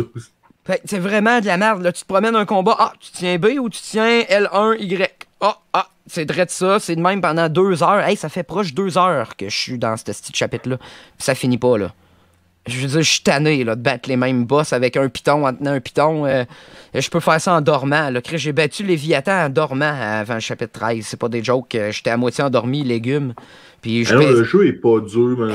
c'est vraiment de la merde. Là, tu te promènes un combat. Ah, tu tiens B ou tu tiens L1, Y. Ah, ah, c'est de ça. C'est de même pendant deux heures. Hey, ça fait proche deux heures que je suis dans ce petit chapitre-là. ça finit pas, là je veux dire, je suis tanné de battre les mêmes boss avec un piton en tenant un piton. Euh, je peux faire ça en dormant. J'ai battu Léviathan en dormant avant le chapitre 13. C'est pas des jokes. Euh, j'étais à moitié endormi, légumes. Puis Le jeu est pas dur.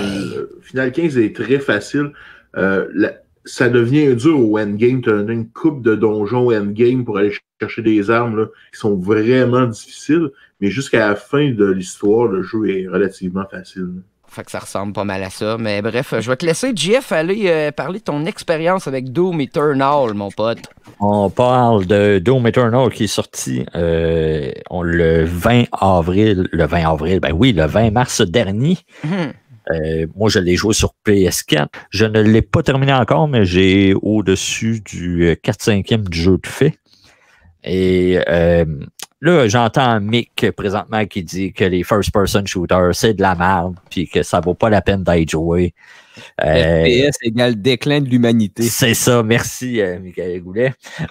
Final 15 est très facile. Euh, ça devient dur au endgame. Tu as une coupe de donjons endgame pour aller chercher des armes là, qui sont vraiment difficiles. Mais jusqu'à la fin de l'histoire, le jeu est relativement facile. Fait que ça ressemble pas mal à ça. Mais bref, je vais te laisser, Jeff, aller euh, parler de ton expérience avec Doom Eternal, mon pote. On parle de Doom Eternal qui est sorti euh, le 20 avril. Le 20 avril, ben oui, le 20 mars dernier. Mhm. Euh, moi, je l'ai joué sur PS4. Je ne l'ai pas terminé encore, mais j'ai au-dessus du 4 5 e du jeu de fait. Et euh, Là, j'entends Mick présentement qui dit que les first-person shooters, c'est de la merde, puis que ça vaut pas la peine d'être joué. Euh, FPS égale déclin de l'humanité. C'est ça, merci, euh, Mickaël Goulet.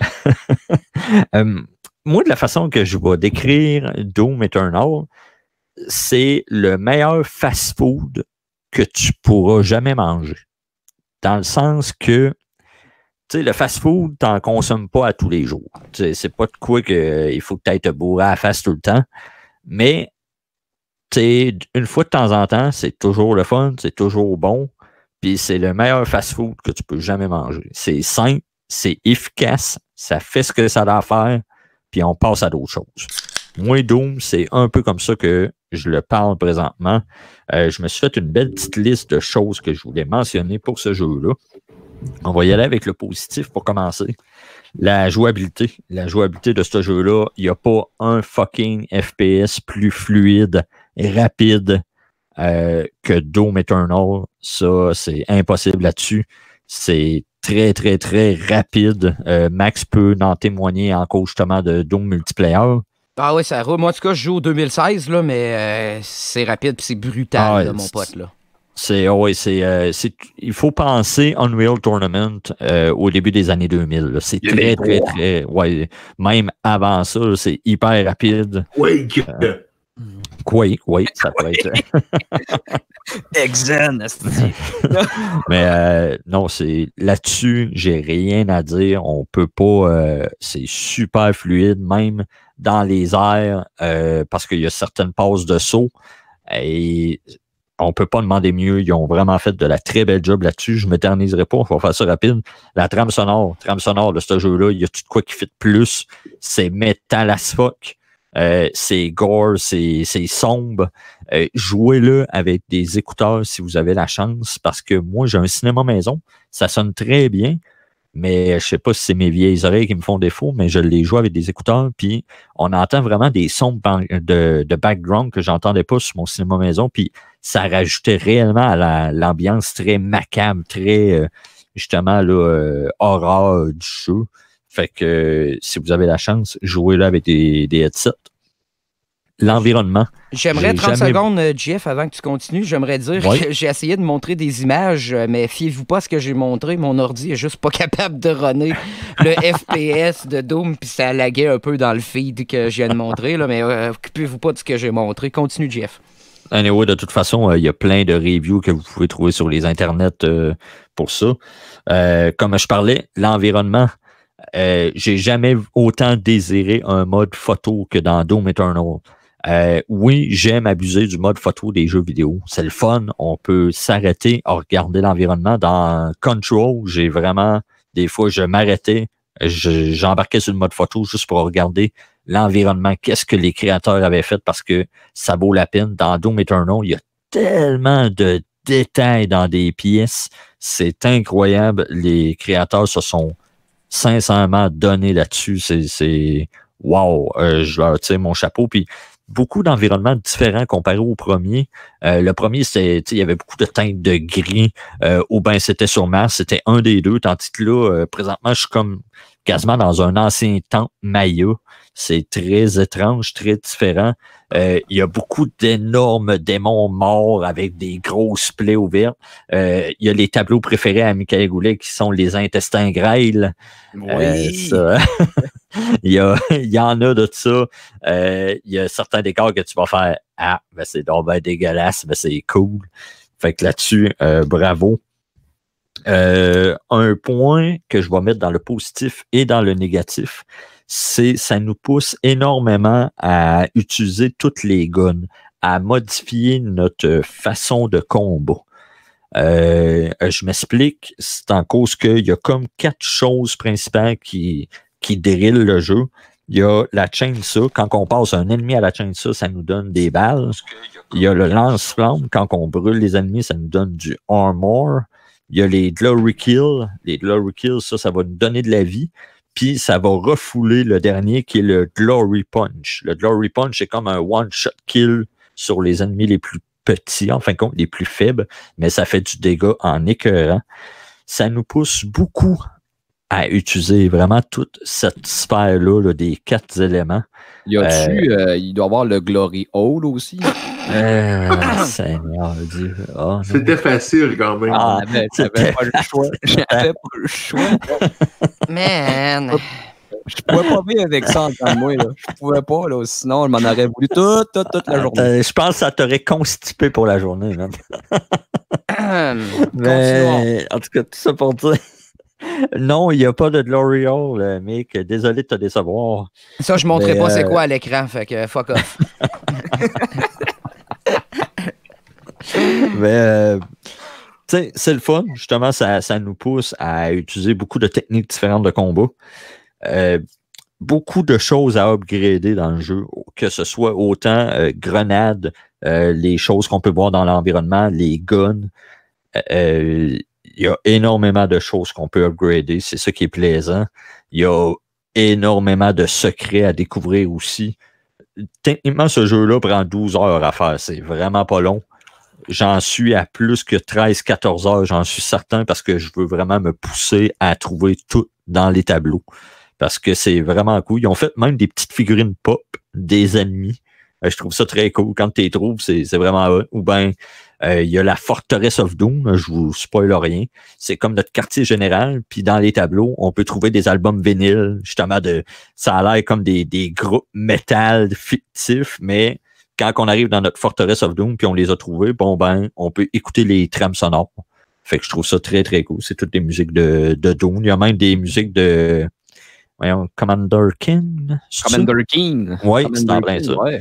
Euh, moi, de la façon que je vais décrire Doom Eternal, c'est le meilleur fast-food que tu pourras jamais manger. Dans le sens que sais, le fast-food, n'en consommes pas à tous les jours. C'est pas de quoi que, il faut tu être te bourrer à la face tout le temps. Mais une fois de temps en temps, c'est toujours le fun, c'est toujours bon. Puis c'est le meilleur fast-food que tu peux jamais manger. C'est simple, c'est efficace, ça fait ce que ça doit faire, puis on passe à d'autres choses. Moi, Doom, c'est un peu comme ça que je le parle présentement. Euh, je me suis fait une belle petite liste de choses que je voulais mentionner pour ce jeu-là. On va y aller avec le positif pour commencer. La jouabilité. La jouabilité de ce jeu-là, il n'y a pas un fucking FPS plus fluide, rapide euh, que Doom Eternal. Ça, c'est impossible là-dessus. C'est très, très, très rapide. Euh, Max peut en témoigner en cause justement de Doom Multiplayer. Ah oui, ça roule. Moi, en tout cas, je joue au 2016, là, mais euh, c'est rapide et c'est brutal, ah mon pote. Là. C'est, ah euh, c'est, il faut penser Unreal Tournament euh, au début des années 2000. C'est très, très, très, ouais, même avant ça, c'est hyper rapide. Quake. Euh, Quake, oui, ça peut être. Exen, Mais non, c'est là-dessus, j'ai rien à dire. On peut pas. c'est super fluide, même dans les airs, parce qu'il y a certaines pauses de saut. Et on peut pas demander mieux. Ils ont vraiment fait de la très belle job là-dessus. Je m'éterniserai pas. On va faire ça rapide. La trame sonore, trame sonore de ce jeu-là, il y a tout quoi qui fit plus. C'est métal as fuck. Euh, c'est gore, c'est sombre. Euh, jouez-le avec des écouteurs si vous avez la chance, parce que moi, j'ai un cinéma maison. Ça sonne très bien, mais je sais pas si c'est mes vieilles oreilles qui me font défaut, mais je les joue avec des écouteurs, puis on entend vraiment des sons de, de background que j'entendais pas sur mon cinéma maison, puis ça rajoutait réellement à l'ambiance très macabre, très euh, justement le euh, horreur du show. Fait que si vous avez la chance, jouez-le avec des, headsets l'environnement. J'aimerais 30 secondes, euh, Jeff, avant que tu continues. J'aimerais dire que j'ai essayé de montrer des images, mais fiez-vous pas à ce que j'ai montré. Mon ordi est juste pas capable de runner le FPS de Doom, puis ça laguait un peu dans le feed que je viens de montrer. Là, mais occupez-vous pas de ce que j'ai montré. Continue, Jeff. Anyway, de toute façon, euh, il y a plein de reviews que vous pouvez trouver sur les internets euh, pour ça. Euh, comme je parlais, l'environnement, j'ai jamais autant désiré un mode photo que dans Doom Eternal. oui, j'aime abuser du mode photo des jeux vidéo. C'est le fun. On peut s'arrêter à regarder l'environnement. Dans Control, j'ai vraiment, des fois, je m'arrêtais, j'embarquais sur le mode photo juste pour regarder l'environnement, qu'est-ce que les créateurs avaient fait parce que ça vaut la peine. Dans Doom Eternal, il y a tellement de détails dans des pièces. C'est incroyable. Les créateurs se sont sincèrement donnés là-dessus. C'est wow, euh, je leur tire mon chapeau. Puis beaucoup d'environnements différents comparés au premier. Euh, le premier, c'était, il y avait beaucoup de teintes de gris. ou euh, ben c'était sur Mars, c'était un des deux. Tandis que là, présentement, je suis comme quasiment dans un ancien temps Maya. C'est très étrange, très différent. Euh, il y a beaucoup d'énormes démons morts avec des grosses plaies ouvertes. Euh, il y a les tableaux préférés à Michael Goulet qui sont les intestins grêles. Euh, oui. il, y a, il y en a de ça. il y a certains décors que tu vas faire. Ah, ben c'est donc ben dégueulasse, mais ben, c'est cool. Fait que là-dessus, bravo. un point que je vais mettre dans le positif et dans le négatif, ça nous pousse énormément à utiliser toutes les guns, à modifier notre façon de combo. Euh, je m'explique, c'est en cause qu'il y a comme quatre choses principales qui, qui le jeu. Il y a la chainsaw. Quand on passe un ennemi à la chainsaw, ça nous donne des balles. Il y a le lance-flamme. Quand on brûle les ennemis, ça nous donne du armor. Il y a les glory kills. Les glory kills, ça, ça va nous donner de la vie puis ça va refouler le dernier qui est le Glory Punch. Le Glory Punch, c'est comme un one-shot kill sur les ennemis les plus petits, en fin de compte, les plus faibles, mais ça fait du dégât en écœurant. Ça nous pousse beaucoup à utiliser vraiment toute cette sphère-là des quatre éléments. Y a euh, euh, il doit y avoir le Glory Hole aussi? Ah, ah, Seigneur Dieu. Oh, C'était facile quand même. Ah, mais n'avais pas le choix. J'avais pas le choix. Man. Je pouvais pas vivre avec ça en moi. Je pouvais pas, sinon elle m'en aurais voulu toute, toute, toute la journée. je pense que ça t'aurait constipé pour la journée, même. mais, en tout cas, tout ça pour dire. Non, il n'y a pas de Glory Hall, euh, mec. Désolé de te décevoir. Ça, je ne montrais pas c'est euh, quoi à l'écran, fait que fuck off. Mais euh, c'est le fun. Justement, ça, nous pousse à utiliser beaucoup de techniques différentes de combat. Euh, beaucoup de choses à upgrader dans le jeu, que ce soit autant euh, grenades, les choses qu'on peut voir dans l'environnement, les guns. Il y a énormément de choses qu'on peut upgrader. C'est ça qui est plaisant. Il y a énormément de secrets à découvrir aussi techniquement, ce jeu-là prend 12 heures à faire. C'est vraiment pas long j'en suis à plus que 13-14 heures, j'en suis certain, parce que je veux vraiment me pousser à trouver tout dans les tableaux. Parce que c'est vraiment cool. Ils ont fait même des petites figurines pop des ennemis. Euh, je trouve ça très cool. Quand tu les trouves, c'est vraiment Ou bien, euh, il y a la forteresse of Doom, je vous spoil rien. C'est comme notre quartier général, puis dans les tableaux, on peut trouver des albums vinyles, justement, de ça a l'air comme des, des groupes métal fictifs, mais quand on arrive dans notre forteresse of Doom, puis on les a trouvés, bon ben, on peut écouter les trames sonores. Fait que je trouve ça très, très cool. C'est toutes des musiques de, de Doom. Il y a même des musiques de voyons, Commander King. Commander King. Oui, c'est en plein ça. Oui,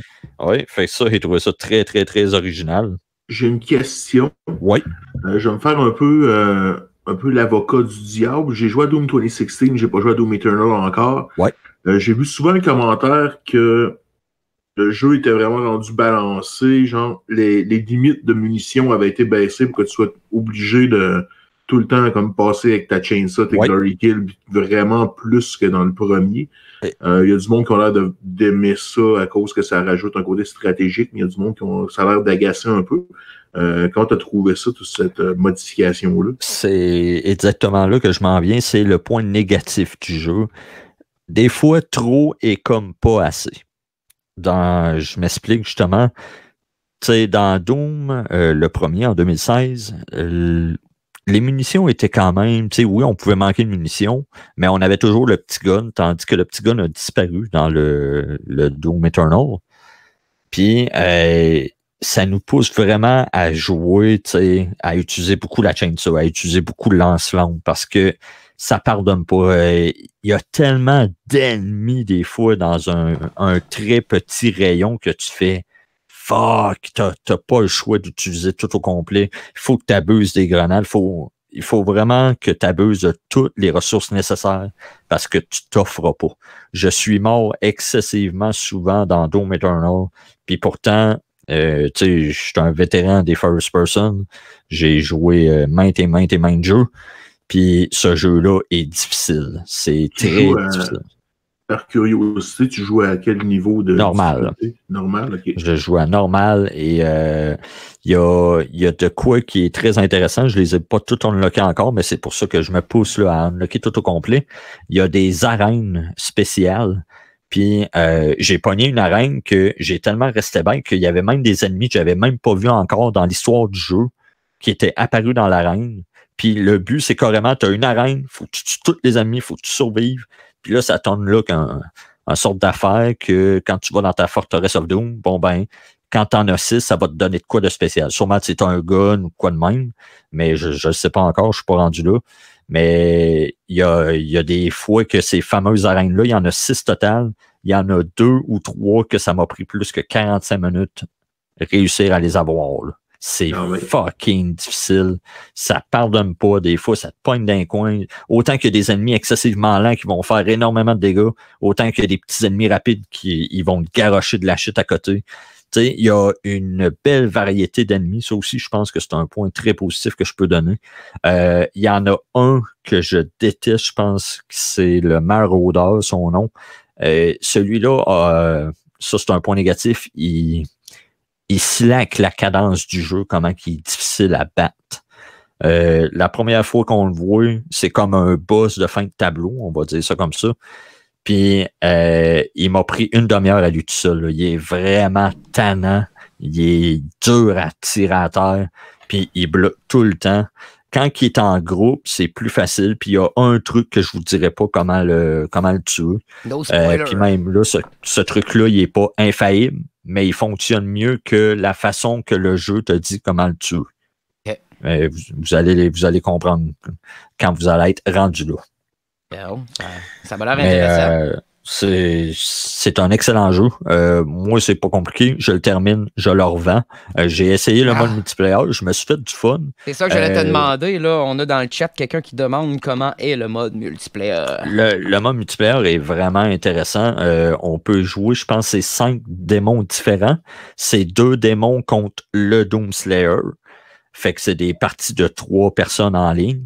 ouais, fait ça, j'ai trouvé ça très, très, très original. J'ai une question. Oui. Euh, je vais me faire un peu, euh, un peu l'avocat du diable. J'ai joué à Doom 2016, j'ai pas joué à Doom Eternal encore. Oui. Euh, j'ai vu souvent un commentaire que le jeu était vraiment rendu balancé. Genre, les, les, limites de munitions avaient été baissées pour que tu sois obligé de tout le temps comme passer avec ta chainsaw, tes glory kill, vraiment plus que dans le premier. Il euh, y a du monde qui a l'air d'aimer ça à cause que ça rajoute un côté stratégique, mais il y a du monde qui ont, ça a l'air d'agacer un peu. Euh, quand tu as trouvé ça, toute cette euh, modification-là? C'est exactement là que je m'en viens. C'est le point négatif du jeu. Des fois, trop et comme pas assez dans, je m'explique justement, tu sais, dans Doom, euh, le premier en 2016, euh, les munitions étaient quand même, tu sais, oui, on pouvait manquer de munitions, mais on avait toujours le petit gun, tandis que le petit gun a disparu dans le, le Doom Eternal. Puis, euh, ça nous pousse vraiment à jouer, à utiliser beaucoup la chainsaw, à utiliser beaucoup le lance-flamme, parce que ça pardonne pas. Euh, il y a tellement d'ennemis des fois dans un, très petit rayon que tu fais fuck, t'as pas le choix d'utiliser tout au complet. Il faut que tu abuses des grenades. Faut, il faut vraiment que tu abuses de toutes les ressources nécessaires parce que tu t'offres pas. Je suis mort excessivement souvent dans Doom Eternal, puis pourtant, euh, je suis un vétéran des first person. J'ai joué euh, maintes et maintes et maintes jeux. Puis ce jeu-là est difficile. C'est très euh, difficile. Par curiosité, tu joues à quel niveau de. Normal. Normal, Je joue à normal et euh, il y, a, de quoi qui est très intéressant. Je ne les ai pas tous unlockés encore, mais c'est pour ça que je me pousse là, à unlocker tout au complet. Il y a des arènes spéciales. Puis euh, j'ai pogné une arène que j'ai tellement resté bien qu'il y avait même des ennemis que je n'avais même pas vu encore dans l'histoire du jeu qui étaient apparus dans l'arène. Puis le but, c'est carrément, tu as une arène, faut que tu tues tous les amis, faut que tu survives. Puis là, ça tourne là qu'un un sorte d'affaire que quand tu vas dans ta forteresse of Doom, bon ben, quand t'en as six, ça va te donner de quoi de spécial. Sûrement c'est un gun ou quoi de même, mais je ne sais pas encore, je suis pas rendu là. Mais il y a, y a des fois que ces fameuses arènes-là, il y en a six total. Il y en a deux ou trois que ça m'a pris plus que 45 minutes réussir à les avoir. Là. C'est ah fucking difficile. Ça pardonne pas des fois, ça te pointe d'un coin. Autant qu'il y a des ennemis excessivement lents qui vont faire énormément de dégâts, autant qu'il y a des petits ennemis rapides qui ils vont garocher de la chute à côté. Il y a une belle variété d'ennemis. Ça aussi, je pense que c'est un point très positif que je peux donner. Euh, il y en a un que je déteste, je pense que c'est le Marauder, son nom. Euh, Celui-là, euh, ça c'est un point négatif. Il, il slack la cadence du jeu, comment il est difficile à battre. Euh, la première fois qu'on le voit, c'est comme un boss de fin de tableau, on va dire ça comme ça. Puis euh, il m'a pris une demi-heure à lui tout seul. Il est vraiment tannant. Il est dur à tirer à terre. Puis il bloque tout le temps. Quand il est en groupe, c'est plus facile. Puis il y a un truc que je vous dirais pas comment le comment le tuer. Euh, puis même là, ce, ce truc-là, il est pas infaillible mais il fonctionne mieux que la façon que le jeu te dit comment le tuer. vous, allez, vous allez comprendre quand vous allez être rendu là. ça, va m'a l'air intéressant. Euh, c'est un excellent jeu. Euh, moi, c'est pas compliqué. Je le termine, je le revends. Euh, j'ai essayé le ah. mode multiplayer, je me suis fait du fun. C'est ça que j'allais te euh, demander. Là. On a dans le chat quelqu'un qui demande comment est le mode multiplayer. Le, le mode multiplayer est vraiment intéressant. Euh, on peut jouer, je pense, c'est cinq démons différents. C'est deux démons contre le Doomslayer. Fait que c'est des parties de trois personnes en ligne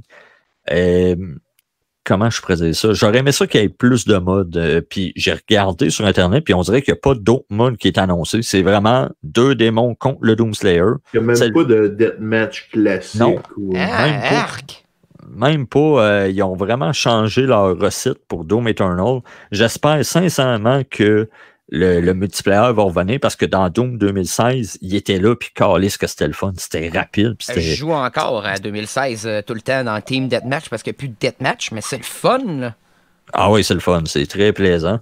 comment je présente ça? J'aurais aimé ça qu'il y ait plus de modes. Euh, puis j'ai regardé sur Internet, puis on dirait qu'il n'y a pas d'autres modes qui est annoncé. C'est vraiment deux démons contre le Doomslayer. Il n'y a même pas de deathmatch classique. Ou... Euh, ah, même pas, Même pas euh, ils ont vraiment changé leur recette pour Doom Eternal. J'espère sincèrement que le, le, multiplayer va revenir parce que dans Doom 2016, il était là, puis ce que c'était le fun. C'était rapide. Euh, je joue encore en 2016 euh, tout le temps dans Team Deathmatch parce qu'il n'y a plus de Deathmatch, mais c'est le fun. Ah oui, c'est le fun. C'est très plaisant.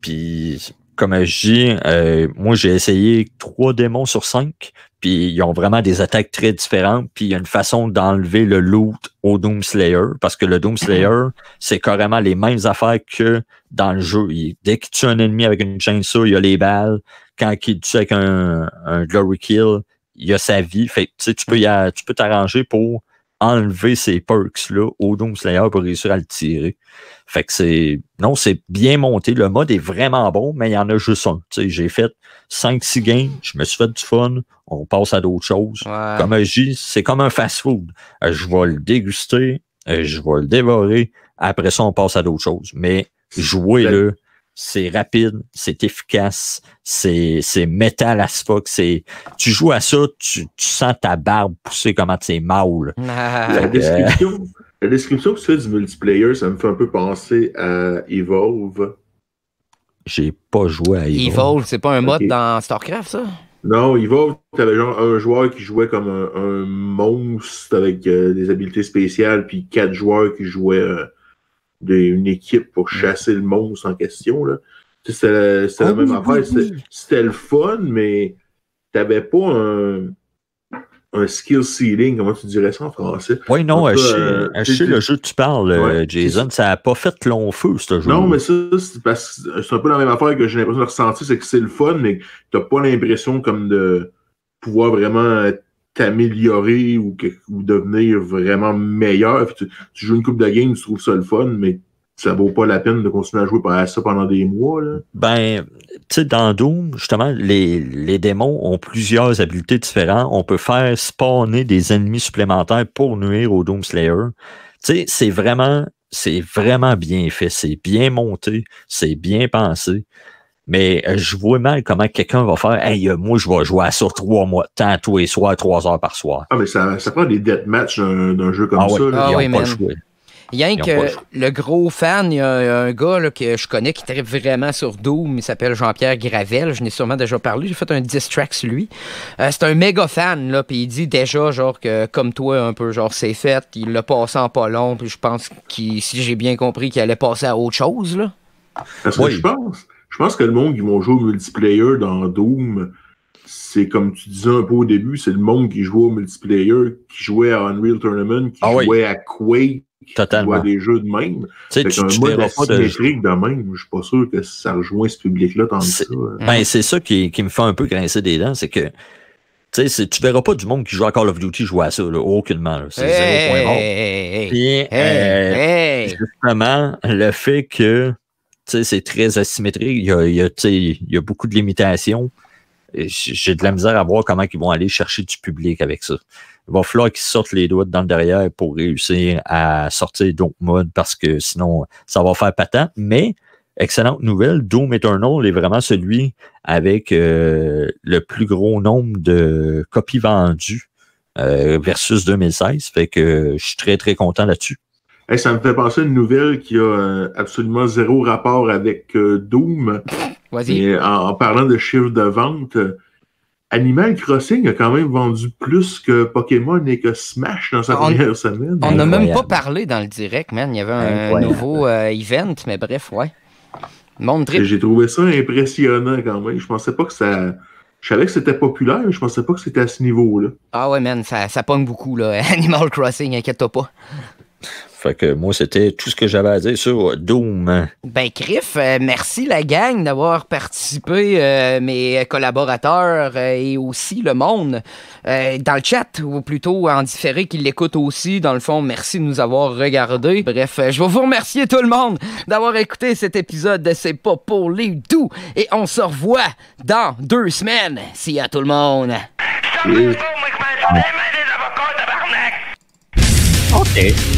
Puis comme je dis, euh, moi, j'ai essayé trois démons sur cinq, puis ils ont vraiment des attaques très différentes, puis il y a une façon d'enlever le loot au Doom Slayer, parce que le Doom mhm. Slayer, c'est carrément les mêmes affaires que dans le jeu. Dès dès tu tue un ennemi avec une chainsaw, il y a les balles. Quand il tue avec un, glory kill, il y a sa vie. Fait tu peux tu peux t'arranger pour enlever ces perks-là au Doom Slayer pour réussir à le tirer. Fait que c'est. Non, c'est bien monté. Le mode est vraiment bon, mais il y en a juste un. J'ai fait 5-6 games, je me suis fait du fun, on passe à d'autres choses. Comme je dis, c'est comme un fast-food. Euh, je vais le déguster, euh, je vais le dévorer. Après ça, on passe à d'autres choses. Mais jouez-le c'est rapide, c'est efficace, c'est, c'est métal as fuck. C'est, tu joues à ça, tu, sens ta barbe pousser comme un t'es maul. La, description, que tu fais du multiplayer, ça me fait un peu penser à Evolve. J'ai pas joué à Evolve. Evolve, c'est pas un mode dans StarCraft, ça? Non, Evolve, t'avais genre un joueur qui jouait comme un, monstre avec euh, des habiletés spéciales, puis quatre joueurs qui jouaient. Euh, d'une équipe pour mm. chasser le monstre en question. C'était la, ah même affaire. C'était le fun, mais t'avais pas un, un skill ceiling, comment tu dirais ça en français? Oui, non, euh, je Haché, euh, le jeu que tu parles, euh, Jason, ça n'a pas fait long feu, ce jeu. Non, mais ça, c'est parce c'est un peu la même affaire que j'ai l'impression de ressentir, c'est que c'est le fun, mais t'as pas l'impression comme de pouvoir vraiment être améliorer ou, devenir vraiment meilleur. Tu, joues une coupe de game, tu trouves ça le fun, mais ça vaut pas la peine de continuer à jouer à ça pendant des mois. Ben, dans Doom, justement, les, démons ont plusieurs habiletés différentes. On peut faire spawner des ennemis supplémentaires pour nuire au Doom Slayer. c'est vraiment, c'est vraiment bien fait. C'est bien monté. C'est bien pensé. Mais euh, je vois mal comment quelqu'un va faire euh, moi, je vais jouer sur trois mois de temps, tous les soirs, trois heures par soir. Ah, mais ça, ça prend des deathmatchs d'un jeu comme ah ça. ah, ils pas que le gros fan, il y a un gars que je connais qui tripe vraiment sur Doom, il s'appelle Jean-Pierre Gravel, je n'ai sûrement déjà parlé, j'ai fait un diss sur lui. Euh, c'est un méga fan, là, puis il dit déjà, genre, que comme toi, un peu, genre, c'est fait, il l'a passé en pas long, puis je pense que si j'ai bien compris, qu'il allait passer à autre chose, là. ce que je pense je pense que le monde qui vont jouer au multiplayer dans Doom, c'est comme tu disais un peu au début, c'est le monde qui jouait au multiplayer, qui jouait à Unreal Tournament, qui ah jouait à Quake, qui jouait à des jeux de même. Tu sais, tu, un tu mode asymétrique de même, je suis pas sûr que ça rejoint ce public-là tant que ça. Hein. Ben, c'est ça qui, me fait un peu grincer des dents, c'est que tu sais, tu verras pas du monde qui joue à Call of Duty jouer à ça, là, aucunement. C'est hey, point justement, le fait que c'est très asymétrique. Il y a, il beaucoup de limitations. J'ai de la misère à voir comment ils vont aller chercher du public avec ça. Il va falloir qu'ils sortent les doigts dans le derrière pour réussir à sortir d'autres modes parce que sinon, ça va faire patent. Mais, excellente nouvelle, Doom Eternal est vraiment celui avec euh, le plus gros nombre de copies vendues euh, versus 2016. Fait que je suis très, très content là-dessus ça me fait penser à une nouvelle qui a euh, absolument zéro rapport avec euh, Doom. vas En, parlant de chiffre de vente, euh, Animal Crossing a quand même vendu plus que Pokémon et que Smash dans sa première semaine. On n'a même pas parlé dans le direct, man. Il y avait un, nouveau event, mais bref, ouais. J'ai trouvé ça impressionnant quand même. Je pensais pas que ça. Je savais que c'était populaire, mais je pensais pas que c'était à ce niveau-là. Ah ouais, man, ça, ça pogne beaucoup, là. Animal Crossing, inquiète-toi pas. Fait que moi, c'était tout ce que j'avais à dire sur Doom. Ben, Criff, euh, merci la gang d'avoir participé, euh, mes collaborateurs euh, et aussi le monde dans le chat, ou plutôt en différé qui l'écoute aussi. Dans le fond, merci de nous avoir regardé, Bref, je vais vous remercier tout le monde d'avoir écouté cet épisode de C'est pas pour les doux. Et on se revoit dans deux semaines. Si à tout le monde. OK.